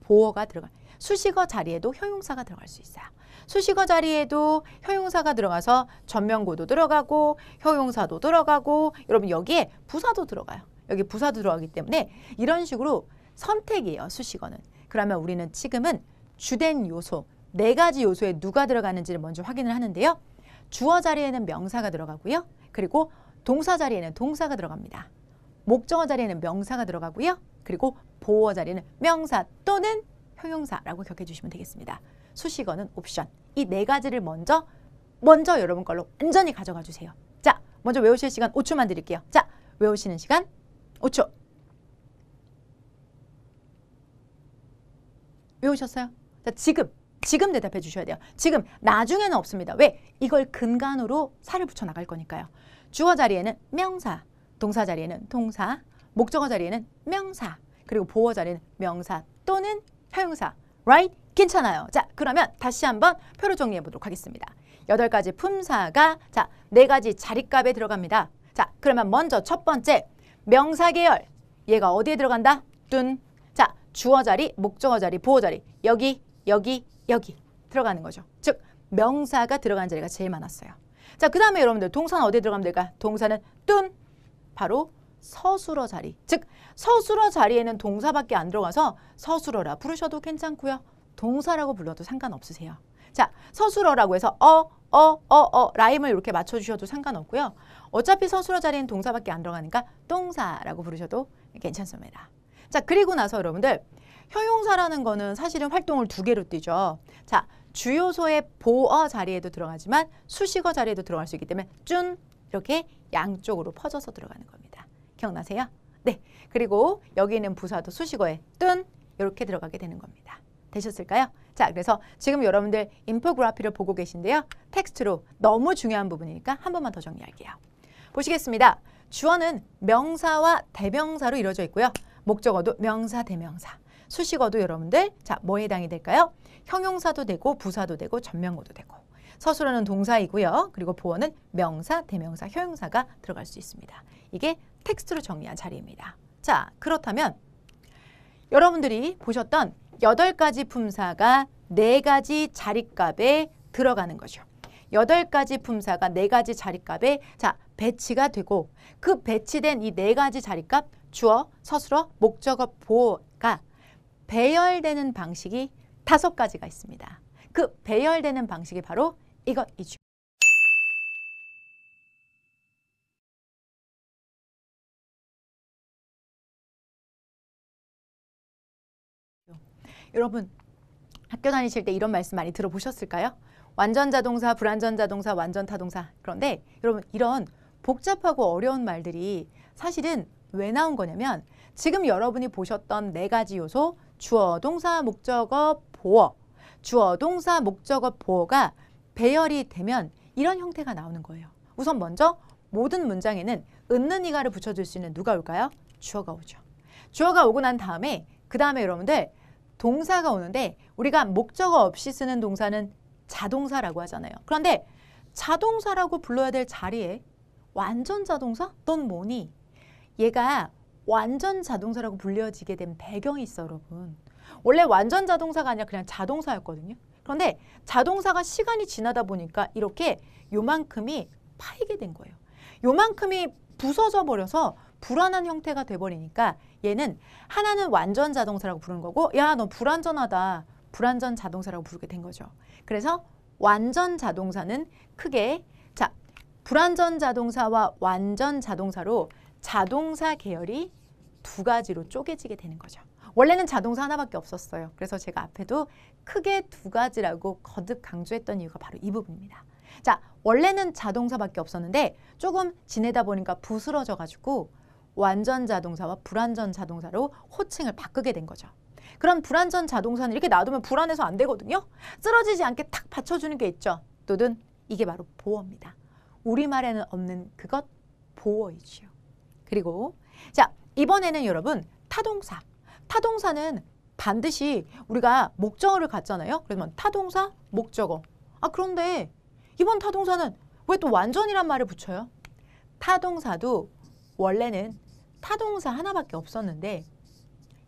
S1: 보어가 들어가 수식어 자리에도 형용사가 들어갈 수 있어요. 수식어 자리에도 형용사가 들어가서 전면고도 들어가고 형용사도 들어가고 여러분 여기에 부사도 들어가요. 여기 부사도 들어가기 때문에 이런 식으로 선택이에요. 수식어는. 그러면 우리는 지금은 주된 요소, 네 가지 요소에 누가 들어가는지를 먼저 확인을 하는데요. 주어 자리에는 명사가 들어가고요. 그리고 동사 자리에는 동사가 들어갑니다. 목적어 자리에는 명사가 들어가고요. 그리고 보어 자리에는 명사 또는 형용사라고 기억해 주시면 되겠습니다. 수식어는 옵션. 이 네 가지를 먼저 먼저 여러분 걸로 완전히 가져가 주세요. 자, 먼저 외우실 시간 5초만 드릴게요. 자, 외우시는 시간 5초. 외우셨어요? 자, 지금 지금 대답해 주셔야 돼요. 지금, 나중에는 없습니다. 왜? 이걸 근간으로 살을 붙여 나갈 거니까요. 주어 자리에는 명사, 동사 자리에는 동사, 목적어 자리에는 명사, 그리고 보어 자리는 명사 또는 형용사. right? 괜찮아요. 자, 그러면 다시 한번 표로 정리해 보도록 하겠습니다. 여덟 가지 품사가 자, 네 가지 자리값에 들어갑니다. 자, 그러면 먼저 첫 번째 명사 계열. 얘가 어디에 들어간다? 둔. 자, 주어 자리, 목적어 자리, 보어 자리. 여기, 여기, 여기 들어가는 거죠. 즉 명사가 들어간 자리가 제일 많았어요. 자, 그 다음에 여러분들 동사는 어디에 들어가면 될까? 동사는 뜬 바로 서술어 자리. 즉 서술어 자리에는 동사밖에 안 들어가서 서술어라 부르셔도 괜찮고요. 동사라고 불러도 상관없으세요. 자, 서술어라고 해서 어, 어, 어, 어 라임을 이렇게 맞춰주셔도 상관없고요. 어차피 서술어 자리엔 동사밖에 안 들어가니까 동사라고 부르셔도 괜찮습니다. 자, 그리고 나서 여러분들 효용사라는 거는 사실은 활동을 두 개로 뛰죠. 자, 주요소의 보어 자리에도 들어가지만 수식어 자리에도 들어갈 수 있기 때문에 쭌 이렇게 양쪽으로 퍼져서 들어가는 겁니다. 기억나세요? 네. 그리고 여기 있는 부사도 수식어에 뜬 이렇게 들어가게 되는 겁니다. 되셨을까요? 자, 그래서 지금 여러분들 인포그라피를 보고 계신데요. 텍스트로 너무 중요한 부분이니까 한 번만 더 정리할게요. 보시겠습니다. 주어는 명사와 대명사로 이루어져 있고요. 목적어도 명사, 대명사. 수식어도 여러분들 자 뭐에 해당이 될까요? 형용사도 되고 부사도 되고 전명어도 되고 서술어는 동사이고요. 그리고 보어는 명사, 대명사, 형용사가 들어갈 수 있습니다. 이게 텍스트로 정리한 자리입니다. 자 그렇다면 여러분들이 보셨던 여덟 가지 품사가 네가지 자릿값에 들어가는 거죠. 여덟 가지 품사가 네가지 자릿값에 자 배치가 되고 그 배치된 이 네가지 자릿값 주어, 서술어, 목적어, 보어가 배열되는 방식이 다섯 가지가 있습니다. 그 배열되는 방식이 바로 이것이죠. 여러분 학교 다니실 때 이런 말씀 많이 들어보셨을까요? 완전 자동사, 불완전 자동사, 완전 타동사. 그런데 여러분 이런 복잡하고 어려운 말들이 사실은 왜 나온 거냐면 지금 여러분이 보셨던 네 가지 요소 주어 동사 목적어 보어 주어 동사 목적어 보어가 배열이 되면 이런 형태가 나오는 거예요. 우선 먼저 모든 문장에는 은는 이가를 붙여줄 수 있는 누가 올까요? 주어가 오죠. 주어가 오고 난 다음에 그 다음에 여러분들 동사가 오는데 우리가 목적어 없이 쓰는 동사는 자동사라고 하잖아요. 그런데 자동사라고 불러야 될 자리에 완전 자동사? 넌 뭐니? 얘가 완전 자동차라고 불려지게 된 배경이 있어 여러분. 원래 완전 자동차가 아니라 그냥 자동차였거든요. 그런데 자동차가 시간이 지나다 보니까 이렇게 요만큼이 파이게 된 거예요. 요만큼이 부서져 버려서 불안한 형태가 돼버리니까 얘는 하나는 완전 자동차라고 부르는 거고 야 너 불안전하다. 불완전 자동차라고 부르게 된 거죠. 그래서 완전 자동차는 크게 자 불완전 자동차와 완전 자동차로 자동차 계열이 두 가지로 쪼개지게 되는 거죠. 원래는 자동차 하나밖에 없었어요. 그래서 제가 앞에도 크게 두 가지라고 거듭 강조했던 이유가 바로 이 부분입니다. 자, 원래는 자동차밖에 없었는데 조금 지내다 보니까 부스러져 가지고 완전 자동차와 불완전 자동차로 호칭을 바꾸게 된 거죠. 그럼 불완전 자동차는 이렇게 놔두면 불안해서 안 되거든요. 쓰러지지 않게 탁 받쳐주는 게 있죠. 또든 이게 바로 보호입니다. 우리말에는 없는 그것 보호이지요. 그리고 자 이번에는 여러분 타동사. 타동사는 반드시 우리가 목적어를 갖잖아요. 그러면 타동사, 목적어. 아 그런데 이번 타동사는 왜 또 완전이란 말을 붙여요? 타동사도 원래는 타동사 하나밖에 없었는데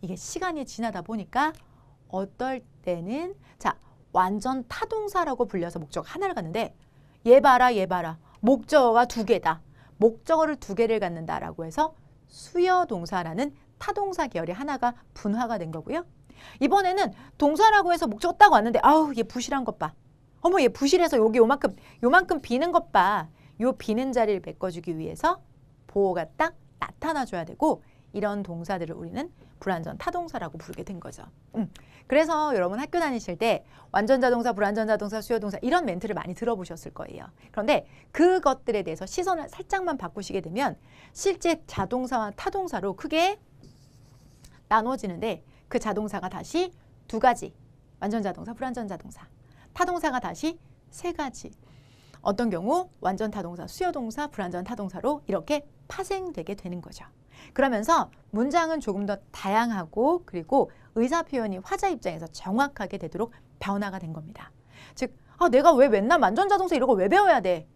S1: 이게 시간이 지나다 보니까 어떨 때는 자 완전 타동사라고 불려서 목적 하나를 갖는데 얘 봐라 얘 봐라 목적어가 두 개다 목적어를 두 개를 갖는다라고 해서 수여 동사라는 타동사 계열의 하나가 분화가 된 거고요. 이번에는 동사라고 해서 목적 없다고 왔는데 아우 얘 부실한 것 봐. 어머 얘 부실해서 여기 요만큼 요만큼 비는 것 봐. 요 비는 자리를 메꿔주기 위해서 보호가 딱 나타나줘야 되고 이런 동사들을 우리는 불완전 타동사라고 부르게 된 거죠. 음. 그래서 여러분 학교 다니실 때 완전자동사, 불완전자동사, 수요동사 이런 멘트를 많이 들어보셨을 거예요. 그런데 그것들에 대해서 시선을 살짝만 바꾸시게 되면 실제 자동사와 타동사로 크게 나눠지는데 그 자동사가 다시 두 가지 완전자동사, 불완전자동사 타동사가 다시 세 가지 어떤 경우 완전 타동사, 수요 동사, 불완전 타동사로 이렇게 파생되게 되는 거죠. 그러면서 문장은 조금 더 다양하고 그리고 의사 표현이 화자 입장에서 정확하게 되도록 변화가 된 겁니다. 즉, 아, 내가 왜 맨날 만전 자동차 이런 거왜 배워야 돼?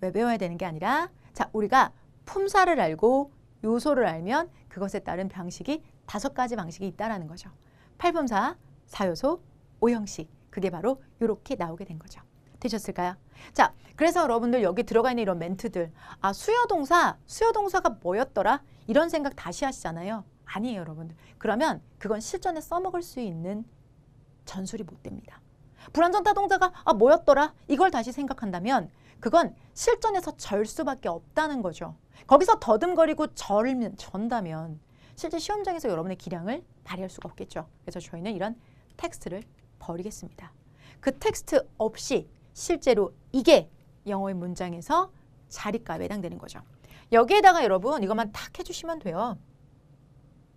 S1: 왜 배워야 되는 게 아니라 자, 우리가 품사를 알고 요소를 알면 그것에 따른 방식이 다섯 가지 방식이 있다라는 거죠. 팔품사, 사요소, 오형식 그게 바로 이렇게 나오게 된 거죠. 되셨을까요? 자, 그래서 여러분들 여기 들어가 있는 이런 멘트들 아, 수요동사수요동사가 뭐였더라? 이런 생각 다시 하시잖아요. 아니에요, 여러분들. 그러면 그건 실전에 써먹을 수 있는 전술이 못 됩니다. 불완전타 동사가 아, 뭐였더라? 이걸 다시 생각한다면 그건 실전에서 절 수밖에 없다는 거죠. 거기서 더듬거리고 절면, 전다면 실제 시험장에서 여러분의 기량을 발휘할 수가 없겠죠. 그래서 저희는 이런 텍스트를 버리겠습니다. 그 텍스트 없이 실제로 이게 영어의 문장에서 자리값에 해당되는 거죠. 여기에다가 여러분 이것만 탁 해주시면 돼요.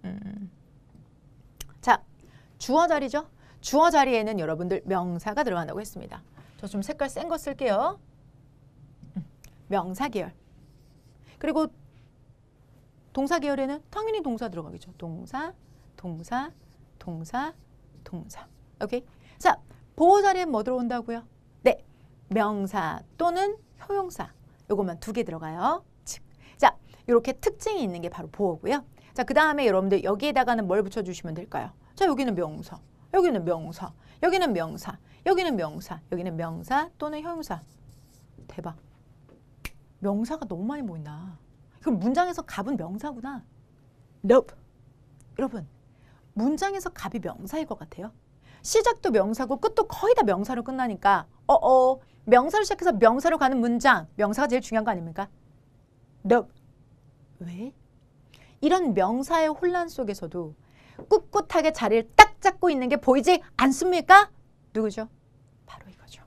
S1: 음. 자, 주어 자리죠. 주어 자리에는 여러분들 명사가 들어간다고 했습니다. 저 좀 색깔 센 거 쓸게요. 음, 명사 계열. 그리고 동사 계열에는 당연히 동사 들어가겠죠. 동사, 동사, 동사, 동사. 오케이? 자, 보호 자리엔 뭐 들어온다고요? 명사 또는 효용사 요것만 두 개 들어가요. 즉, 자 이렇게 특징이 있는 게 바로 보어고요. 자그 다음에 여러분들 여기에다가는 뭘 붙여주시면 될까요? 자 여기는 명사, 여기는 명사, 여기는 명사, 여기는 명사, 여기는 명사 또는 형용사. 대박. 명사가 너무 많이 보인다. 그럼 문장에서 갑은 명사구나. Nope. 여러분 문장에서 갑이 명사일 것 같아요. 시작도 명사고 끝도 거의 다 명사로 끝나니까 어어 명사로 시작해서 명사로 가는 문장, 명사가 제일 중요한 거 아닙니까? No. 왜? 이런 명사의 혼란 속에서도 꿋꿋하게 자리를 딱 잡고 있는 게 보이지 않습니까? 누구죠? 바로 이거죠.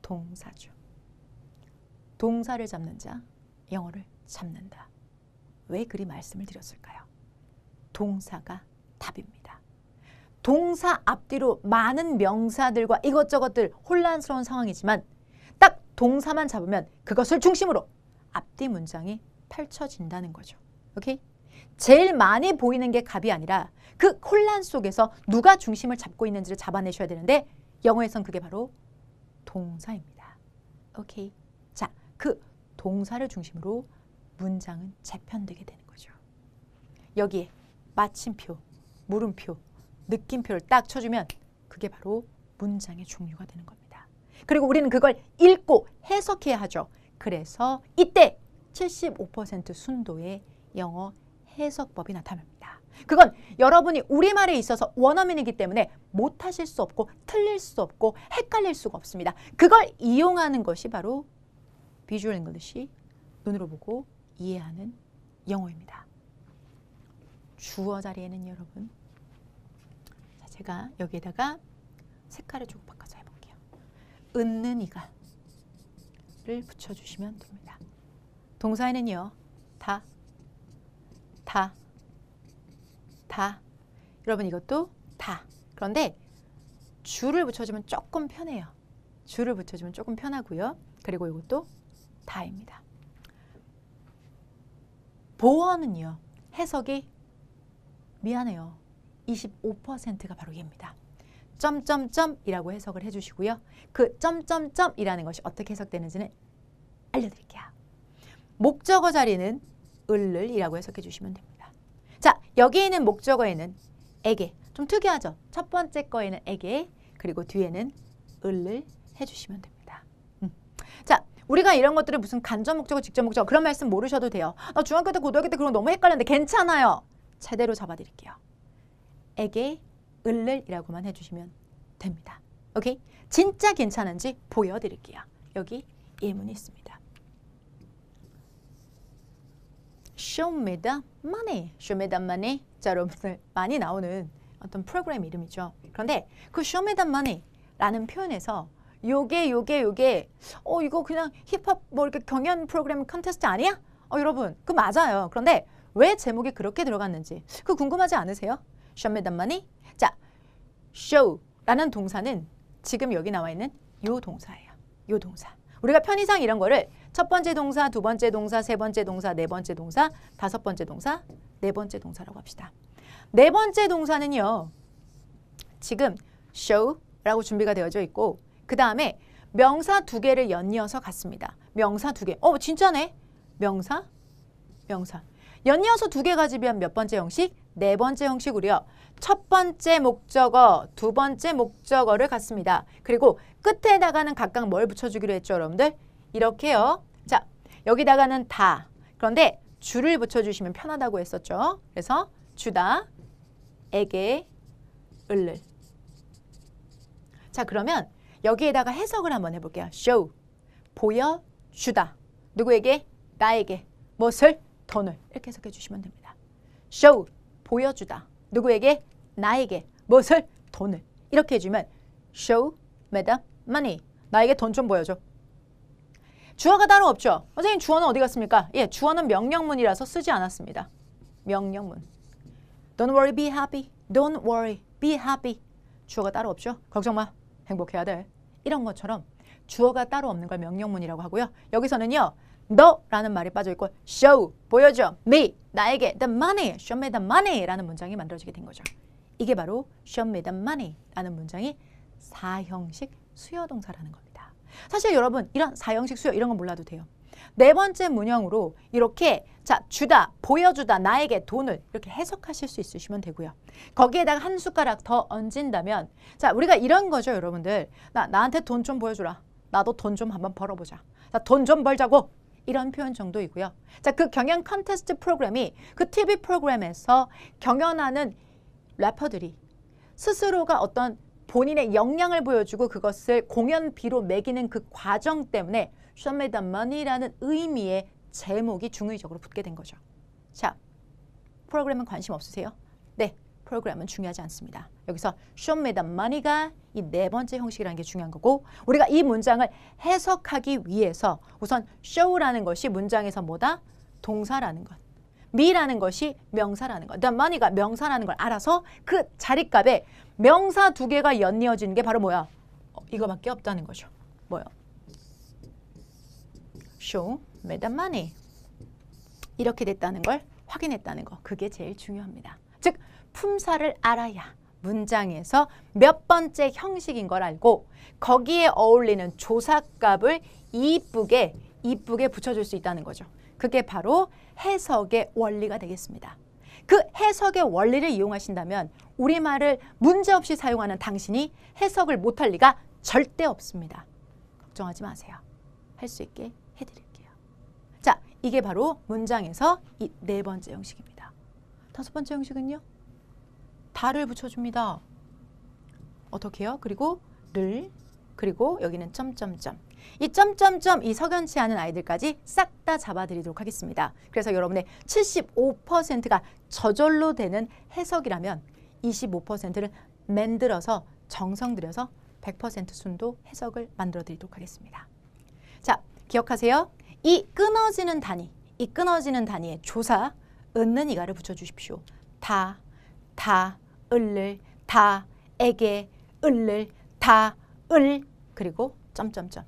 S1: 동사죠. 동사를 잡는 자, 영어를 잡는다. 왜 그리 말씀을 드렸을까요? 동사가 답입니다. 동사 앞뒤로 많은 명사들과 이것저것들 혼란스러운 상황이지만 동사만 잡으면 그것을 중심으로 앞뒤 문장이 펼쳐진다는 거죠. 오케이? 제일 많이 보이는 게 갑이 아니라 그 혼란 속에서 누가 중심을 잡고 있는지를 잡아내셔야 되는데 영어에선 그게 바로 동사입니다. 오케이. 자, 그 동사를 중심으로 문장은 재편되게 되는 거죠. 여기에 마침표, 물음표, 느낌표를 딱 쳐주면 그게 바로 문장의 종류가 되는 겁니다. 그리고 우리는 그걸 읽고 해석해야 하죠. 그래서 이때 75% 순도의 영어 해석법이 나타납니다. 그건 여러분이 우리말에 있어서 원어민이기 때문에 못하실 수 없고 틀릴 수 없고 헷갈릴 수가 없습니다. 그걸 이용하는 것이 바로 비주얼 잉글리시 눈으로 보고 이해하는 영어입니다. 주어 자리에는 여러분 제가 여기에다가 색깔을 조금 바꿔줘요. 은는 이가를 붙여주시면 됩니다. 동사에는요. 다, 다, 다. 여러분 이것도 다. 그런데 주를 붙여주면 조금 편해요. 주를 붙여주면 조금 편하고요. 그리고 이것도 다입니다. 보어는요. 해석이 미안해요. 25%가 바로 얘입니다. 점점점이라고 해석을 해주시고요. 그 점점점이라는 것이 어떻게 해석되는지는 알려드릴게요. 목적어 자리는 을을이라고 해석해 주시면 됩니다. 자, 여기에 있는 목적어에는 에게 좀 특이하죠? 첫 번째 거에는 에게 그리고 뒤에는 을을 해주시면 됩니다. 음. 자, 우리가 이런 것들을 무슨 간접 목적어, 직접 목적어 그런 말씀 모르셔도 돼요. 나 중학교 때, 고등학교 때 그런 거 너무 헷갈렸는데 괜찮아요. 제대로 잡아드릴게요. 에게 을을이라고만 해주시면 됩니다. 오케이? 진짜 괜찮은지 보여드릴게요. 여기 예문이 있습니다. Show me the money. Show me the money. 자, 여러분들 많이 나오는 어떤 프로그램 이름이죠. 그런데 그 Show me the money라는 표현에서 요게 요게 요게 어 이거 그냥 힙합 뭐 이렇게 경연 프로그램 컨테스트 아니야? 어 여러분 그 맞아요. 그런데 왜 제목이 그렇게 들어갔는지 그 궁금하지 않으세요? Show me the money. show라는 동사는 지금 여기 나와 있는 요 동사예요. 요 동사. 우리가 편의상 이런 거를 첫 번째 동사, 두 번째 동사, 세 번째 동사, 네 번째 동사, 다섯 번째 동사, 네 번째 동사라고 합시다. 네 번째 동사는요. 지금 show라고 준비가 되어져 있고 그 다음에 명사 두 개를 연이어서 갔습니다. 명사 두 개. 어, 진짜네. 명사, 명사. 연이어서 두 개가 지비몇 번째 형식? 네 번째 형식으로요. 첫 번째 목적어, 두 번째 목적어를 갖습니다. 그리고 끝에 나가는 각각 뭘 붙여주기로 했죠, 여러분들? 이렇게요. 자, 여기다가는 다. 그런데 주를 붙여주시면 편하다고 했었죠. 그래서 주다, 에게, 을를. 자, 그러면 여기에다가 해석을 한번 해볼게요. show, 보여주다. 누구에게? 나에게. 무엇을? 돈을. 이렇게 해석해 주시면 됩니다. show, 보여주다. 누구에게? 나에게. 무엇을? 돈을. 이렇게 해주면 show me the money. 나에게 돈 좀 보여줘. 주어가 따로 없죠. 선생님 주어는 어디 갔습니까? 예, 주어는 명령문이라서 쓰지 않았습니다. 명령문. Don't worry, be happy. Don't worry, be happy. 주어가 따로 없죠. 걱정 마. 행복해야 돼. 이런 것처럼 주어가 따로 없는 걸 명령문이라고 하고요. 여기서는요. 너라는 말이 빠져있고 show, 보여줘, me, 나에게 the money, show me the money 라는 문장이 만들어지게 된 거죠. 이게 바로 show me the money 라는 문장이 사형식 수요동사라는 겁니다. 사실 여러분 이런 사형식 수요 이런 건 몰라도 돼요. 네 번째 문형으로 이렇게 자 주다, 보여주다, 나에게 돈을 이렇게 해석하실 수 있으시면 되고요. 거기에다가 한 숟가락 더 얹는다면 자 우리가 이런 거죠 여러분들. 나, 나한테 돈 좀 보여주라. 나도 돈 좀 한번 벌어보자. 돈 좀 벌자고 이런 표현 정도이고요. 자, 그 경연 컨테스트 프로그램이 그 TV 프로그램에서 경연하는 래퍼들이 스스로가 어떤 본인의 역량을 보여주고 그것을 공연비로 매기는 그 과정 때문에 Show the me m o n e y 라는 의미의 제목이 중의적으로 붙게 된 거죠. 자, 프로그램은 관심 없으세요? 네, 프로그램은 중요하지 않습니다. 여기서 show me the money가 이 네 번째 형식이라는 게 중요한 거고 우리가 이 문장을 해석하기 위해서 우선 show라는 것이 문장에서 뭐다? 동사라는 것. me라는 것이 명사라는 것. the money가 명사라는 걸 알아서 그 자릿값에 명사 두 개가 연이어지는 게 바로 뭐야? 어, 이거밖에 없다는 거죠. 뭐요? show me the money. 이렇게 됐다는 걸 확인했다는 거. 그게 제일 중요합니다. 즉 품사를 알아야 문장에서 몇 번째 형식인 걸 알고 거기에 어울리는 조사값을 이쁘게 이쁘게 붙여줄 수 있다는 거죠. 그게 바로 해석의 원리가 되겠습니다. 그 해석의 원리를 이용하신다면 우리말을 문제없이 사용하는 당신이 해석을 못할 리가 절대 없습니다. 걱정하지 마세요. 할 수 있게 해드릴게요. 자, 이게 바로 문장에서 이 네 번째 형식입니다. 다섯 번째 형식은요? 다를 붙여줍니다. 어떻게요? 그리고 를 그리고 여기는 점점점 이 점점점 이 석연치 않은 아이들까지 싹 다 잡아드리도록 하겠습니다. 그래서 여러분의 75%가 저절로 되는 해석이라면 25%를 만들어서 정성 들여서 100% 순도 해석을 만들어 드리도록 하겠습니다. 자, 기억하세요. 이 끊어지는 단위, 이 끊어지는 단위에 조사, 얻는 이가를 붙여주십시오. 다, 다, 을을다 에게 을을다 을 그리고 점점점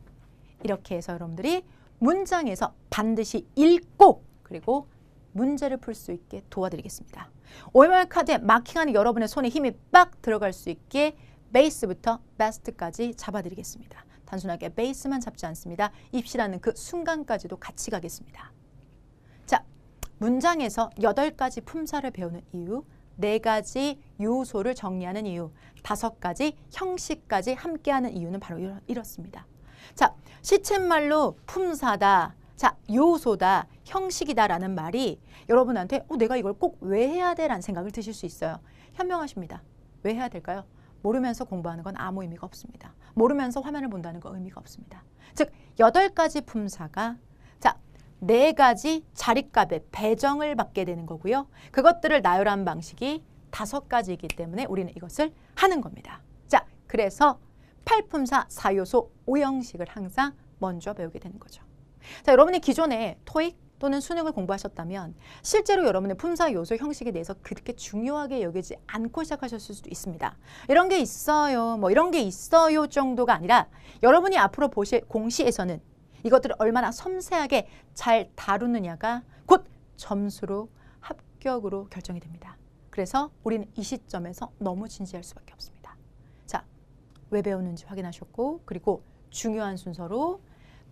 S1: 이렇게 해서 여러분들이 문장에서 반드시 읽고 그리고 문제를 풀 수 있게 도와드리겠습니다. 오열 카드에 마킹하는 여러분의 손에 힘이 빡 들어갈 수 있게 베이스부터 베스트까지 잡아드리겠습니다. 단순하게 베이스만 잡지 않습니다. 입시라는 그 순간까지도 같이 가겠습니다. 자, 문장에서 여 가지 품사를 배우는 이유 네 가지 요소를 정리하는 이유, 다섯 가지 형식까지 함께하는 이유는 바로 이렇습니다. 자, 시쳇말로 품사다, 자, 요소다, 형식이다라는 말이 여러분한테 어, 내가 이걸 꼭 왜 해야 돼라는 생각을 드실 수 있어요. 현명하십니다. 왜 해야 될까요? 모르면서 공부하는 건 아무 의미가 없습니다. 모르면서 화면을 본다는 건 의미가 없습니다. 즉, 여덟 가지 품사가 네 가지 자릿값의 배정을 받게 되는 거고요. 그것들을 나열한 방식이 다섯 가지이기 때문에 우리는 이것을 하는 겁니다. 자, 그래서 팔품사 사요소오형식을 항상 먼저 배우게 되는 거죠. 자, 여러분이 기존에 토익 또는 수능을 공부하셨다면 실제로 여러분의 품사 요소 형식에 대해서 그렇게 중요하게 여기지 않고 시작하셨을 수도 있습니다. 이런 게 있어요, 뭐 이런 게 있어요 정도가 아니라 여러분이 앞으로 보실 공시에서는 이것들을 얼마나 섬세하게 잘 다루느냐가 곧 점수로 합격으로 결정이 됩니다. 그래서 우리는 이 시점에서 너무 진지할 수밖에 없습니다. 자, 왜 배우는지 확인하셨고 그리고 중요한 순서로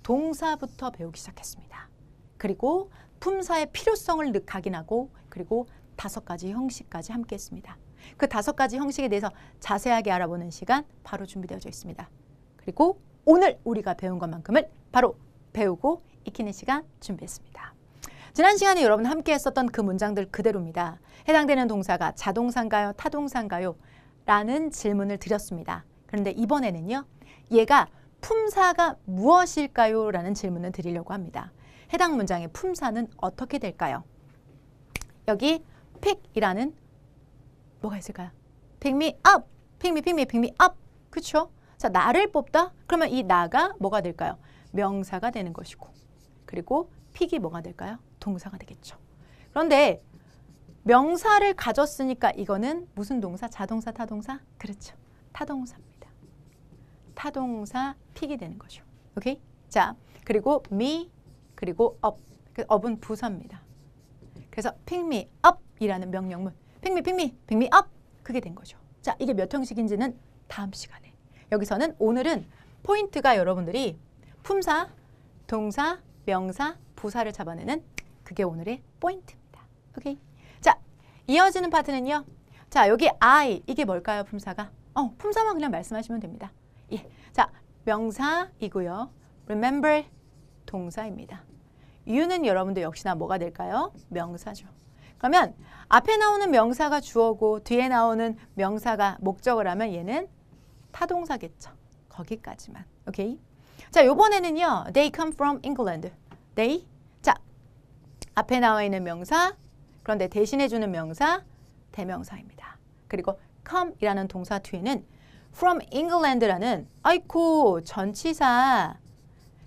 S1: 동사부터 배우기 시작했습니다. 그리고 품사의 필요성을 확인하고 그리고 다섯 가지 형식까지 함께 했습니다. 그 다섯 가지 형식에 대해서 자세하게 알아보는 시간 바로 준비되어져 있습니다. 그리고 오늘 우리가 배운 것만큼은 바로 배우고 익히는 시간 준비했습니다. 지난 시간에 여러분 함께 했었던 그 문장들 그대로입니다. 해당되는 동사가 자동사인가요? 타동사인가요? 라는 질문을 드렸습니다. 그런데 이번에는요. 얘가 품사가 무엇일까요? 라는 질문을 드리려고 합니다. 해당 문장의 품사는 어떻게 될까요? 여기 픽이라는 뭐가 있을까요? 픽미 업! 픽미 픽미 픽미 업! 그쵸? 자, 나를 뽑다? 그러면 이 나가 뭐가 될까요? 명사가 되는 것이고 그리고 픽이 뭐가 될까요? 동사가 되겠죠. 그런데 명사를 가졌으니까 이거는 무슨 동사? 자동사, 타동사? 그렇죠. 타동사입니다. 타동사 픽이 되는 거죠. 오케이? 자, 그리고 me 그리고 up. 그 up은 부사입니다. 그래서 pick me up이라는 명령문. pick me, pick me, pick me up. 그게 된 거죠. 자, 이게 몇 형식인지는 다음 시간에. 여기서는 오늘은 포인트가 여러분들이 품사, 동사, 명사, 부사를 잡아내는 그게 오늘의 포인트입니다. 오케이. 자, 이어지는 파트는요. 자, 여기 I 이게 뭘까요? 품사가. 어, 품사만 그냥 말씀하시면 됩니다. 예. 자, 명사이고요. remember 동사입니다. you는 여러분들 역시나 뭐가 될까요? 명사죠. 그러면 앞에 나오는 명사가 주어고 뒤에 나오는 명사가 목적을 하면 얘는 타동사겠죠. 거기까지만. 오케이? 자, 요번에는요. They come from England. They. 자, 앞에 나와 있는 명사. 그런데 대신해 주는 명사 대명사입니다. 그리고 come이라는 동사 뒤에는 from England라는 아이코 전치사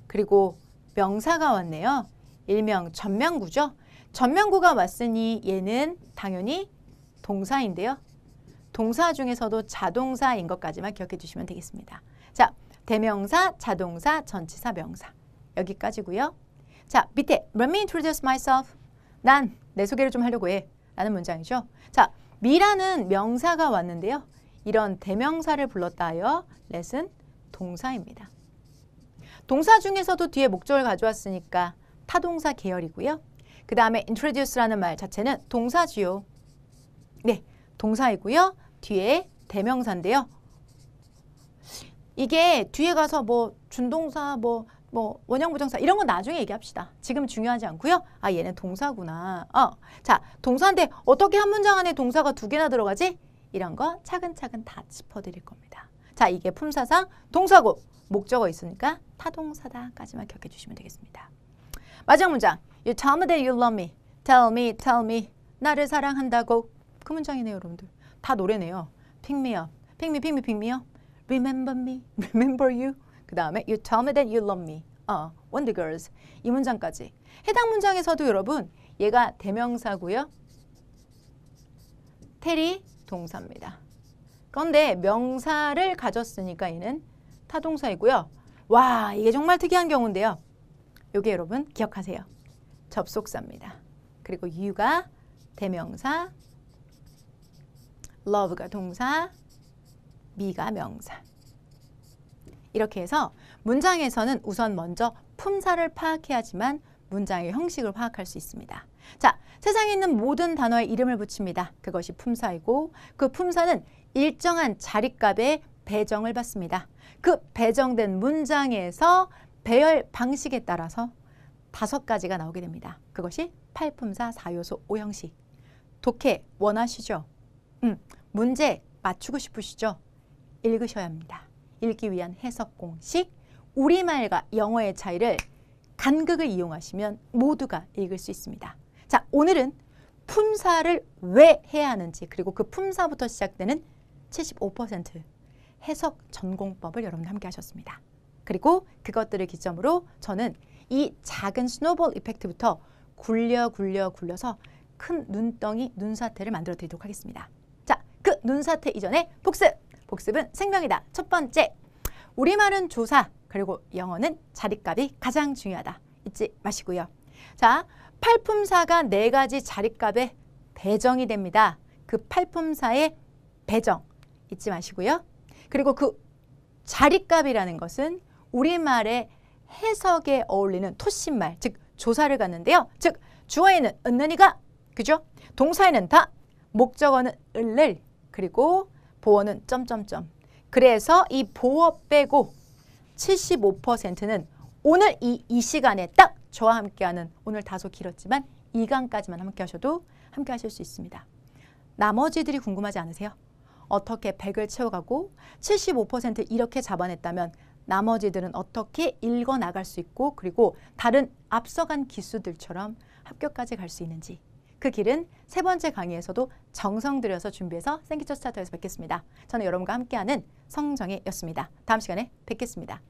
S1: 그리고 명사가 왔네요. 일명 전명구죠. 전명구가 왔으니 얘는 당연히 동사인데요. 동사 중에서도 자동사인 것까지만 기억해 주시면 되겠습니다. 자, 대명사, 자동사, 전치사, 명사. 여기까지고요. 자, 밑에 Let me introduce myself. 난 내 소개를 좀 하려고 해. 라는 문장이죠. 자, 미라는 명사가 왔는데요. 이런 대명사를 불렀다 하여 레슨 동사입니다. 동사 중에서도 뒤에 목적을 가져왔으니까 타동사 계열이고요. 그 다음에 introduce라는 말 자체는 동사지요. 네, 동사이고요. 뒤에 대명사인데요. 이게 뒤에 가서 뭐 준동사 뭐 뭐 원형 부정사 이런 건 나중에 얘기합시다. 지금 중요하지 않고요. 아 얘는 동사구나. 어. 자 동사인데 어떻게 한 문장 안에 동사가 두 개나 들어가지? 이런 거 차근차근 다 짚어드릴 겁니다. 자 이게 품사상 동사고 목적어 있으니까 타동사다까지만 기억해 주시면 되겠습니다. 마지막 문장. You tell me that you love me. Tell me, tell me. 나를 사랑한다고. 그 문장이네요, 여러분들. 다 노래네요. Pick me up. Pick me, pick me, pick me up. Remember me, remember you. 그 다음에 You tell me that you love me. 어, Wonder Girls. 이 문장까지. 해당 문장에서도 여러분 얘가 대명사고요. 테리 동사입니다. 그런데 명사를 가졌으니까 얘는 타동사이고요. 와 이게 정말 특이한 경우인데요. 요게 여러분 기억하세요. 접속사입니다. 그리고 유가 대명사, love가 동사, be가 명사. 이렇게 해서 문장에서는 우선 먼저 품사를 파악해야지만 문장의 형식을 파악할 수 있습니다. 자, 세상에 있는 모든 단어에 이름을 붙입니다. 그것이 품사이고 그 품사는 일정한 자리값의 배정을 받습니다. 그 배정된 문장에서 배열 방식에 따라서 다섯 가지가 나오게 됩니다. 그것이 8품사 4요소 5형식. 독해 원하시죠? 음, 문제 맞추고 싶으시죠? 읽으셔야 합니다. 읽기 위한 해석 공식, 우리말과 영어의 차이를 간극을 이용하시면 모두가 읽을 수 있습니다. 자, 오늘은 품사를 왜 해야 하는지 그리고 그 품사부터 시작되는 75% 해석 전공법을 여러분 함께 하셨습니다. 그리고 그것들을 기점으로 저는 이 작은 스노볼 이펙트부터 굴려 굴려 굴려서 큰 눈덩이 눈사태를 만들어 드리도록 하겠습니다. 그 눈사태 이전에 복습! 복습은 생명이다. 첫 번째, 우리말은 조사, 그리고 영어는 자릿값이 가장 중요하다. 잊지 마시고요. 자, 팔품사가 네 가지 자릿값의 배정이 됩니다. 그 팔품사의 배정 잊지 마시고요. 그리고 그 자릿값이라는 것은 우리말의 해석에 어울리는 토신말, 즉 조사를 갖는데요. 즉 주어에는 은느이가 그죠? 동사에는 다, 목적어는 을를, 그리고 보어는 점점점. 그래서 이 보어 빼고 75%는 오늘 이, 이 시간에 딱 저와 함께하는 오늘 다소 길었지만 2강까지만 함께 하셔도 함께 하실 수 있습니다. 나머지들이 궁금하지 않으세요? 어떻게 100을 채워가고 75% 이렇게 잡아냈다면 나머지들은 어떻게 읽어나갈 수 있고 그리고 다른 앞서간 기수들처럼 합격까지 갈 수 있는지 그 길은 세 번째 강의에서도 정성 들여서 준비해서 생기초 스타터에서 뵙겠습니다. 저는 여러분과 함께하는 성정혜였습니다. 다음 시간에 뵙겠습니다.